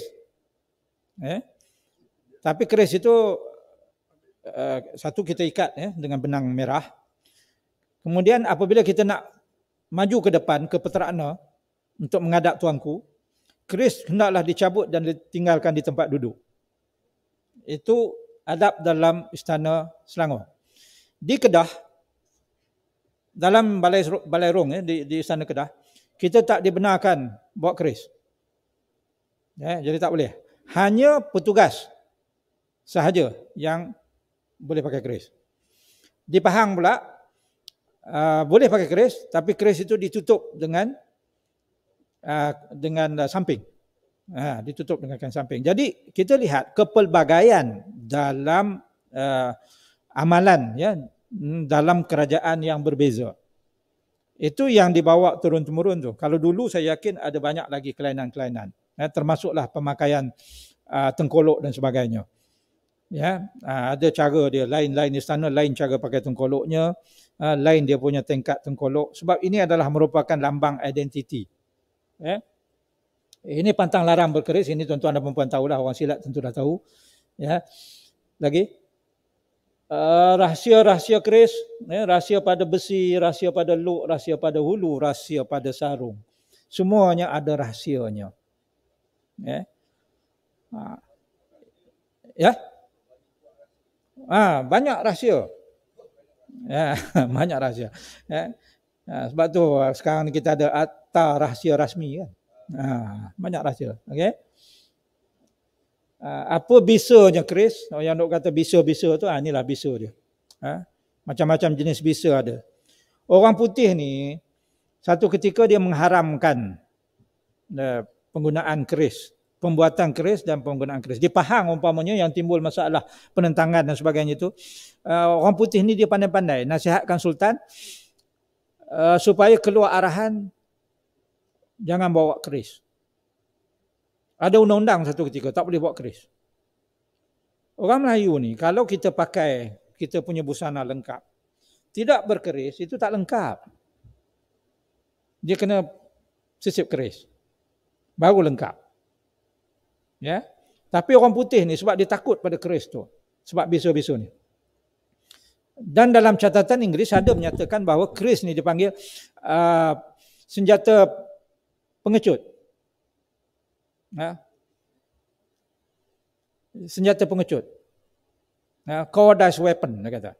Eh? Tapi keris itu uh, satu kita ikat eh, dengan benang merah. Kemudian apabila kita nak maju ke depan ke peterakna untuk menghadap tuanku, keris hendaklah dicabut dan ditinggalkan di tempat duduk. Itu adab dalam istana Selangor. Di Kedah dalam balai balai rong eh, di, di istana Kedah kita tak dibenarkan bawa keris. Ya, jadi tak boleh. Hanya petugas sahaja yang boleh pakai keris. Di Pahang pula, uh, boleh pakai keris tapi keris itu ditutup dengan uh, dengan uh, samping. Ha, ditutup dengan kain samping. Jadi kita lihat kepelbagaian dalam uh, amalan ya hmm, dalam kerajaan yang berbeza. Itu yang dibawa turun-temurun tu. Kalau dulu saya yakin ada banyak lagi kelainan-kelainan. Ya, termasuklah pemakaian uh, tengkolok dan sebagainya. Ya, uh, ada cara dia lain-lain istana, lain cara pakai tengkoloknya, uh, lain dia punya tingkat tengkolok. Sebab ini adalah merupakan lambang identiti. Ya. Ini pantang larang berkeris, ini tuan-tuan dan perempuan tahulah, orang silat tentu dah tahu. Ya. Lagi? Lagi? rahsia-rahsia keris, ya, rahsia pada besi, rahsia pada luk, rahsia pada hulu, rahsia pada sarung. Semuanya ada rahsianya. Ya. Ha. Ya. Ha, banyak rahsia. Ya, [LAUGHS] banyak rahsia. Ya. Ha, sebab tu sekarang kita ada atar rahsia rasmi kan. Ha, banyak rahsia. Okey. Ah, apa bisanya keris? Yang nak kata bisu-bisu tu, ha, inilah bisa dia. Ha? Macam-macam jenis bisu ada. Orang putih ni, satu ketika dia mengharamkan eh, penggunaan keris. Pembuatan keris dan penggunaan keris. Di Pahang umpamanya yang timbul masalah penentangan dan sebagainya itu. Ah, orang putih ni dia pandai-pandai nasihatkan Sultan supaya keluar arahan jangan bawa keris. Ada undang-undang satu ketika tak boleh bawa keris. Orang Melayu ni kalau kita pakai kita punya busana lengkap tidak berkeris itu tak lengkap. Dia kena sisip keris. Baru lengkap. Ya. Tapi orang putih ni sebab dia takut pada keris tu. Sebab bisu-bisu ni. Dan dalam catatan Inggeris ada menyatakan bahawa keris ni dipanggil uh, senjata pengecut ya. senjata pengecut. Ya. Ha? Cowardice weapon, dia kata.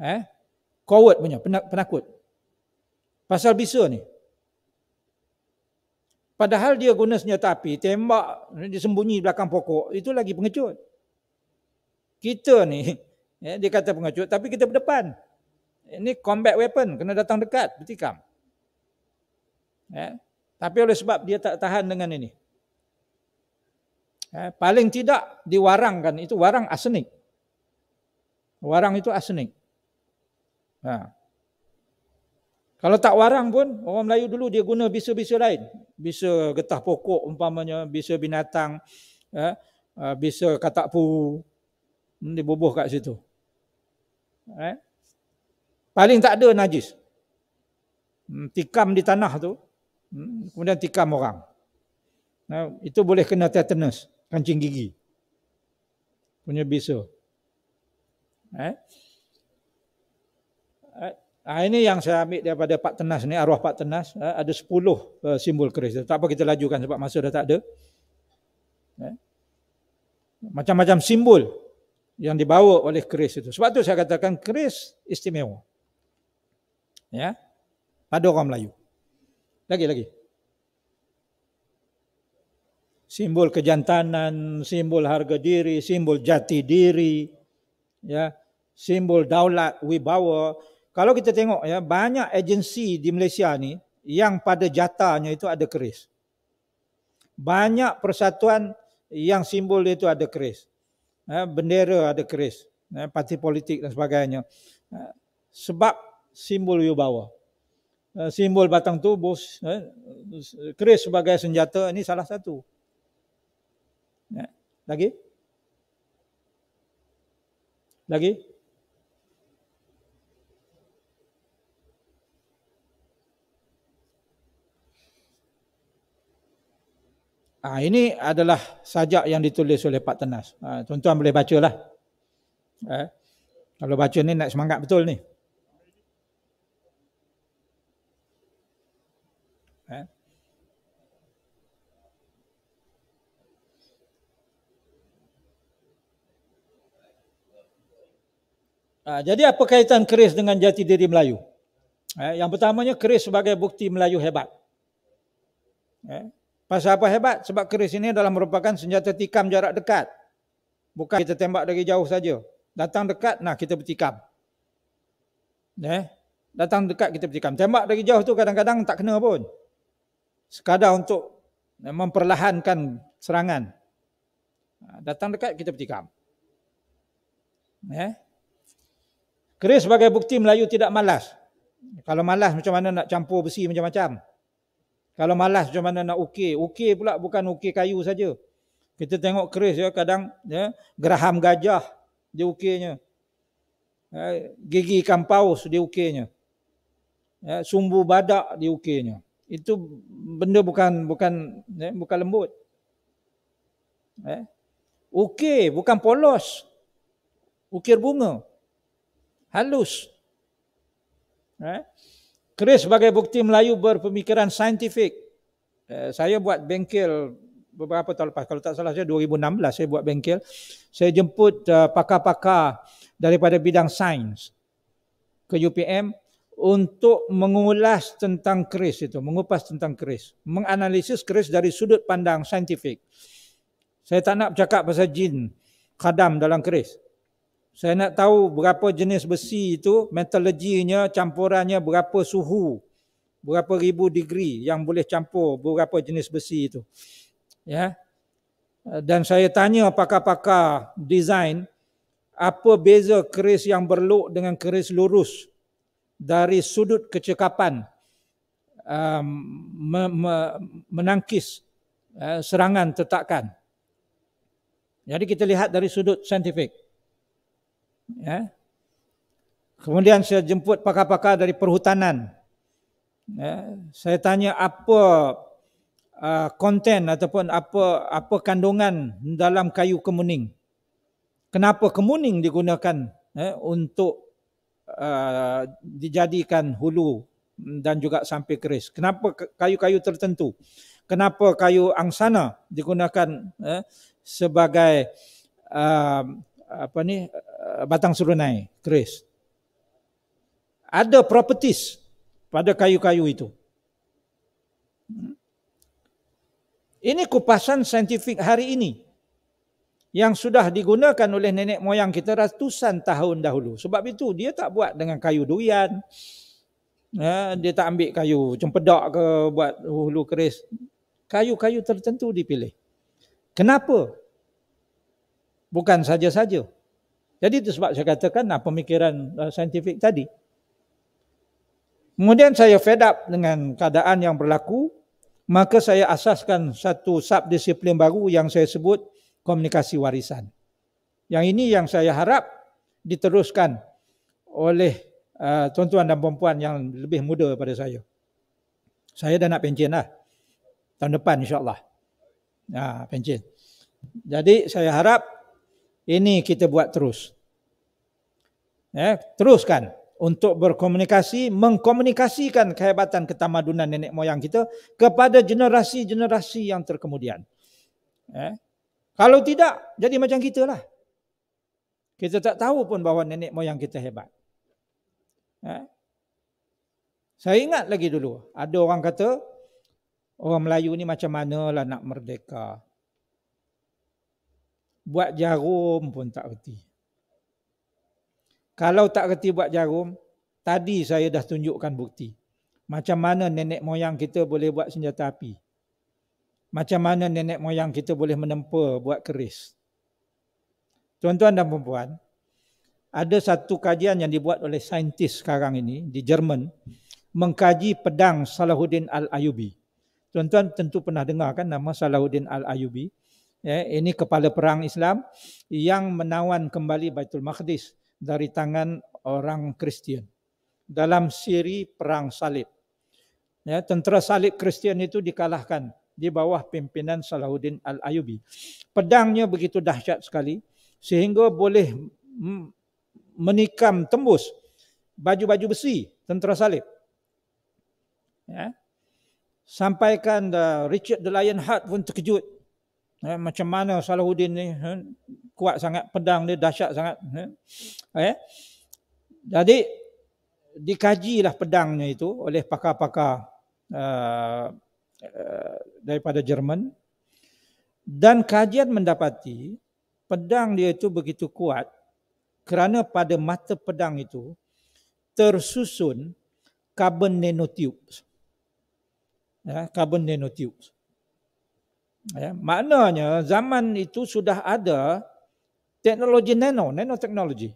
Eh? Coward punya, penakut. Pasal bisu ni. Padahal dia guna senjata api, tembak, dia sembunyi belakang pokok, itu lagi pengecut. Kita ni, ya, [LAUGHS] dia kata pengecut, tapi kita berdepan. Ini eh, combat weapon, kena datang dekat, bertikam. Ya. Tapi oleh sebab dia tak tahan dengan ini. Eh, paling tidak diwarangkan itu warang asenik. Warang itu asenik. Ha. Kalau tak warang pun, orang Melayu dulu dia guna bisa-bisa lain. Bisa getah pokok umpamanya, bisa binatang, eh, ha, ha, bisa katak pu, hmm, dia bubuh kat situ. Eh. Paling tak ada najis. Hmm, tikam di tanah tu, Hmm, kemudian tikam orang. Nah, itu boleh kena tetanus, kancing gigi. Punya bisu. Eh? Nah, eh, ini yang saya ambil daripada Pak Tenas ni, arwah Pak Tenas. Eh, ada sepuluh uh, simbol keris. Tak apa kita lajukan sebab masa dah tak ada. Eh? Macam-macam simbol yang dibawa oleh keris itu. Sebab tu saya katakan keris istimewa. Ya? Pada orang Melayu. Lagi lagi. Simbol kejantanan, simbol harga diri, simbol jati diri, ya, simbol daulat wibawa. Kalau kita tengok ya, banyak agensi di Malaysia ni yang pada jatahnya itu ada keris. Banyak persatuan yang simbol dia itu ada keris. Ya, bendera ada keris, ya, parti politik dan sebagainya. Ya, sebab simbol wibawa. Eh, simbol batang tubuh eh, keris sebagai senjata ini salah satu. Ya, lagi? Lagi? Ah ha, ini adalah sajak yang ditulis oleh Pak Tenas. Ha, tuan-tuan boleh bacalah. Eh, kalau baca ni nak semangat betul ni. Ah, jadi apa kaitan keris dengan jati diri Melayu? Eh, yang pertamanya keris sebagai bukti Melayu hebat. Eh, pasal apa hebat? Sebab keris ini adalah merupakan senjata tikam jarak dekat. Bukan kita tembak dari jauh saja. Datang dekat, nah kita bertikam. Eh, datang dekat kita bertikam. Tembak dari jauh tu kadang-kadang tak kena pun. Sekadar untuk eh, memperlahankan serangan. Ah, datang dekat kita bertikam. Eh, Keris sebagai bukti Melayu tidak malas. Kalau malas macam mana nak campur besi macam-macam. Kalau malas macam mana nak ukir. Ukir pula bukan ukir kayu saja. Kita tengok keris ya kadang ya, geraham gajah dia ukirnya. Ya, gigi ikan paus dia ukirnya. Ya, sumbu badak dia ukirnya. Itu benda bukan bukan ya, bukan lembut. Ya. Ukir bukan polos. Ukir bunga halus. Eh? Keris sebagai bukti Melayu berpemikiran saintifik. Eh, saya buat bengkel beberapa tahun lepas. Kalau tak salah saya 2016 saya buat bengkel. Saya jemput eh, pakar-pakar uh, daripada bidang sains ke UPM untuk mengulas tentang keris itu, mengupas tentang keris, menganalisis keris dari sudut pandang saintifik. Saya tak nak bercakap pasal jin kadam dalam keris saya nak tahu berapa jenis besi itu metallurginya campurannya berapa suhu berapa ribu degree yang boleh campur berapa jenis besi itu ya dan saya tanya pakar-pakar design apa beza keris yang berluk dengan keris lurus dari sudut kecekapan um, menangkis uh, serangan tetakan jadi kita lihat dari sudut saintifik Ya. Kemudian saya jemput pakar-pakar dari perhutanan. Ya. Saya tanya apa konten uh, ataupun apa apa kandungan dalam kayu kemuning. Kenapa kemuning digunakan eh, untuk uh, dijadikan hulu dan juga sampai keris. Kenapa kayu-kayu tertentu? Kenapa kayu angsana digunakan eh, sebagai uh, apa ni batang serunai, keris. Ada properties pada kayu-kayu itu. Ini kupasan saintifik hari ini yang sudah digunakan oleh nenek moyang kita ratusan tahun dahulu. Sebab itu dia tak buat dengan kayu durian. Ya, dia tak ambil kayu cempedak ke buat hulu keris. Kayu-kayu tertentu dipilih. Kenapa? Bukan saja-saja. Jadi itu sebab saya katakan nah, pemikiran uh, saintifik tadi. Kemudian saya fed up dengan keadaan yang berlaku, maka saya asaskan satu subdisiplin baru yang saya sebut komunikasi warisan. Yang ini yang saya harap diteruskan oleh eh, tuan-tuan uh, dan perempuan yang lebih muda daripada saya. Saya dah nak pencin lah. Tahun depan insyaAllah. Ha, pencin. Jadi saya harap ini kita buat terus. Ya, teruskan untuk berkomunikasi, mengkomunikasikan kehebatan ketamadunan nenek moyang kita kepada generasi-generasi yang terkemudian. Ya. Kalau tidak, jadi macam kita lah. Kita tak tahu pun bahawa nenek moyang kita hebat. Ya. Saya ingat lagi dulu, ada orang kata, orang Melayu ni macam manalah nak merdeka buat jarum pun tak reti. Kalau tak reti buat jarum, tadi saya dah tunjukkan bukti. Macam mana nenek moyang kita boleh buat senjata api? Macam mana nenek moyang kita boleh menempa buat keris? Tuan-tuan dan perempuan, ada satu kajian yang dibuat oleh saintis sekarang ini di Jerman mengkaji pedang Salahuddin Al-Ayubi. Tuan-tuan tentu pernah dengar kan nama Salahuddin Al-Ayubi ya, ini kepala perang Islam yang menawan kembali Baitul Maqdis dari tangan orang Kristian dalam siri perang salib. Ya, tentera salib Kristian itu dikalahkan di bawah pimpinan Salahuddin Al-Ayubi. Pedangnya begitu dahsyat sekali sehingga boleh menikam tembus baju-baju besi tentera salib. Ya. Sampaikan uh, Richard the Lionheart pun terkejut Eh, macam mana Salahuddin ni eh, kuat sangat pedang dia dahsyat sangat. Eh. eh jadi dikajilah pedangnya itu oleh pakar-pakar uh, uh, daripada Jerman dan kajian mendapati pedang dia itu begitu kuat kerana pada mata pedang itu tersusun carbon nanotubes. Ya, carbon nanotubes. Ya, maknanya zaman itu sudah ada teknologi nano, nanoteknologi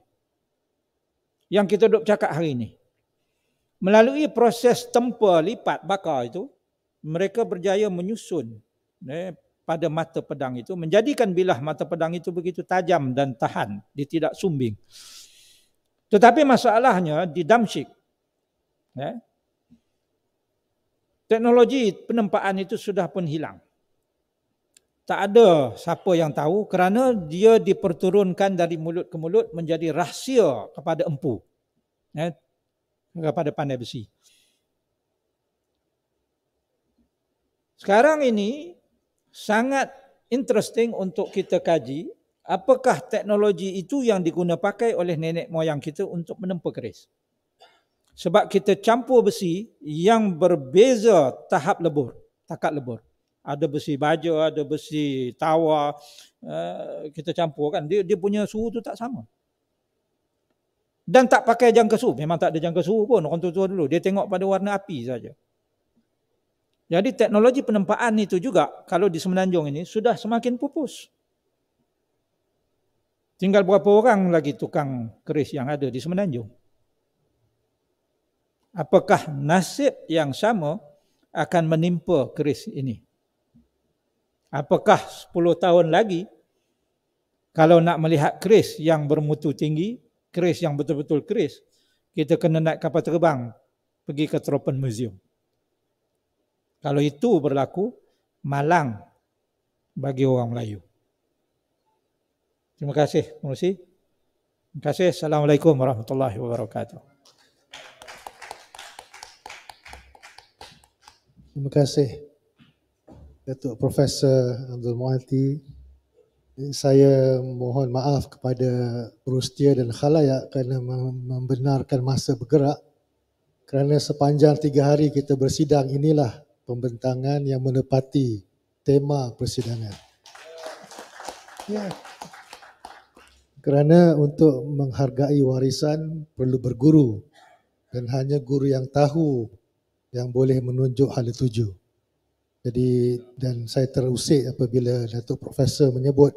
yang kita duk cakap hari ini. Melalui proses tempa lipat bakar itu, mereka berjaya menyusun ya, pada mata pedang itu, menjadikan bilah mata pedang itu begitu tajam dan tahan, dia tidak sumbing. Tetapi masalahnya di Damsyik, ya, teknologi penempaan itu sudah pun hilang tak ada siapa yang tahu kerana dia diperturunkan dari mulut ke mulut menjadi rahsia kepada empu eh, kepada pandai besi sekarang ini sangat interesting untuk kita kaji apakah teknologi itu yang diguna pakai oleh nenek moyang kita untuk menempa keris sebab kita campur besi yang berbeza tahap lebur takat lebur ada besi baja, ada besi tawar, uh, eh, kita campur kan. Dia, dia punya suhu tu tak sama. Dan tak pakai jangka suhu. Memang tak ada jangka suhu pun orang tua-tua dulu. Dia tengok pada warna api saja. Jadi teknologi penempaan itu juga kalau di Semenanjung ini sudah semakin pupus. Tinggal berapa orang lagi tukang keris yang ada di Semenanjung. Apakah nasib yang sama akan menimpa keris ini? Apakah 10 tahun lagi kalau nak melihat keris yang bermutu tinggi, keris yang betul-betul keris, kita kena naik kapal terbang pergi ke Tropen Museum. Kalau itu berlaku, malang bagi orang Melayu. Terima kasih, Pengurusi. Terima kasih. Assalamualaikum warahmatullahi wabarakatuh. Terima kasih. Datuk Profesor Abdul Muhati saya mohon maaf kepada perustia dan khalayak kerana membenarkan masa bergerak kerana sepanjang tiga hari kita bersidang inilah pembentangan yang menepati tema persidangan. Ya. Kerana untuk menghargai warisan perlu berguru dan hanya guru yang tahu yang boleh menunjuk hal tujuh. Jadi dan saya terusik apabila Datuk Profesor menyebut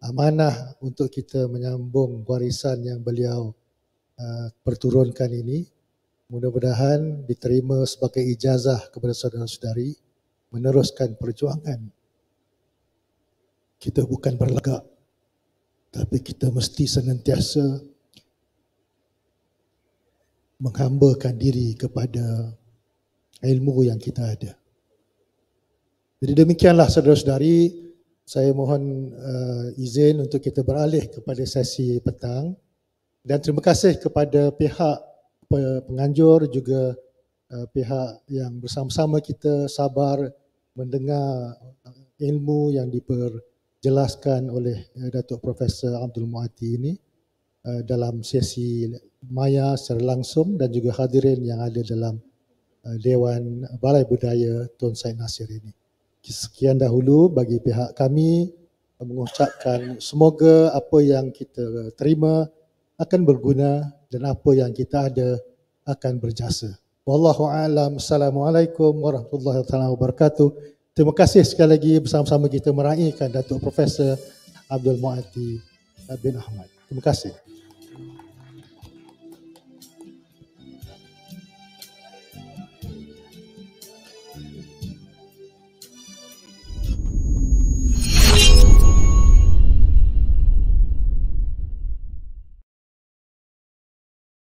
amanah untuk kita menyambung warisan yang beliau uh, perturunkan ini. Mudah-mudahan diterima sebagai ijazah kepada saudara-saudari meneruskan perjuangan. Kita bukan berlegak tapi kita mesti senantiasa menghambakan diri kepada ilmu yang kita ada. Jadi demikianlah saudara-saudari, saya mohon uh, izin untuk kita beralih kepada sesi petang dan terima kasih kepada pihak penganjur juga uh, pihak yang bersama-sama kita sabar mendengar eh, ilmu yang diperjelaskan oleh uh, Datuk Profesor Abdul Muati ini uh, dalam sesi maya secara langsung dan juga hadirin yang ada dalam uh, Dewan Balai Budaya Tun Said Nasir ini. Sekian dahulu bagi pihak kami mengucapkan semoga apa yang kita terima akan berguna dan apa yang kita ada akan berjasa. Wallahu a'lam. Assalamualaikum warahmatullahi wabarakatuh. Terima kasih sekali lagi bersama-sama kita meraihkan Datuk Profesor Abdul Muati bin Ahmad. Terima kasih.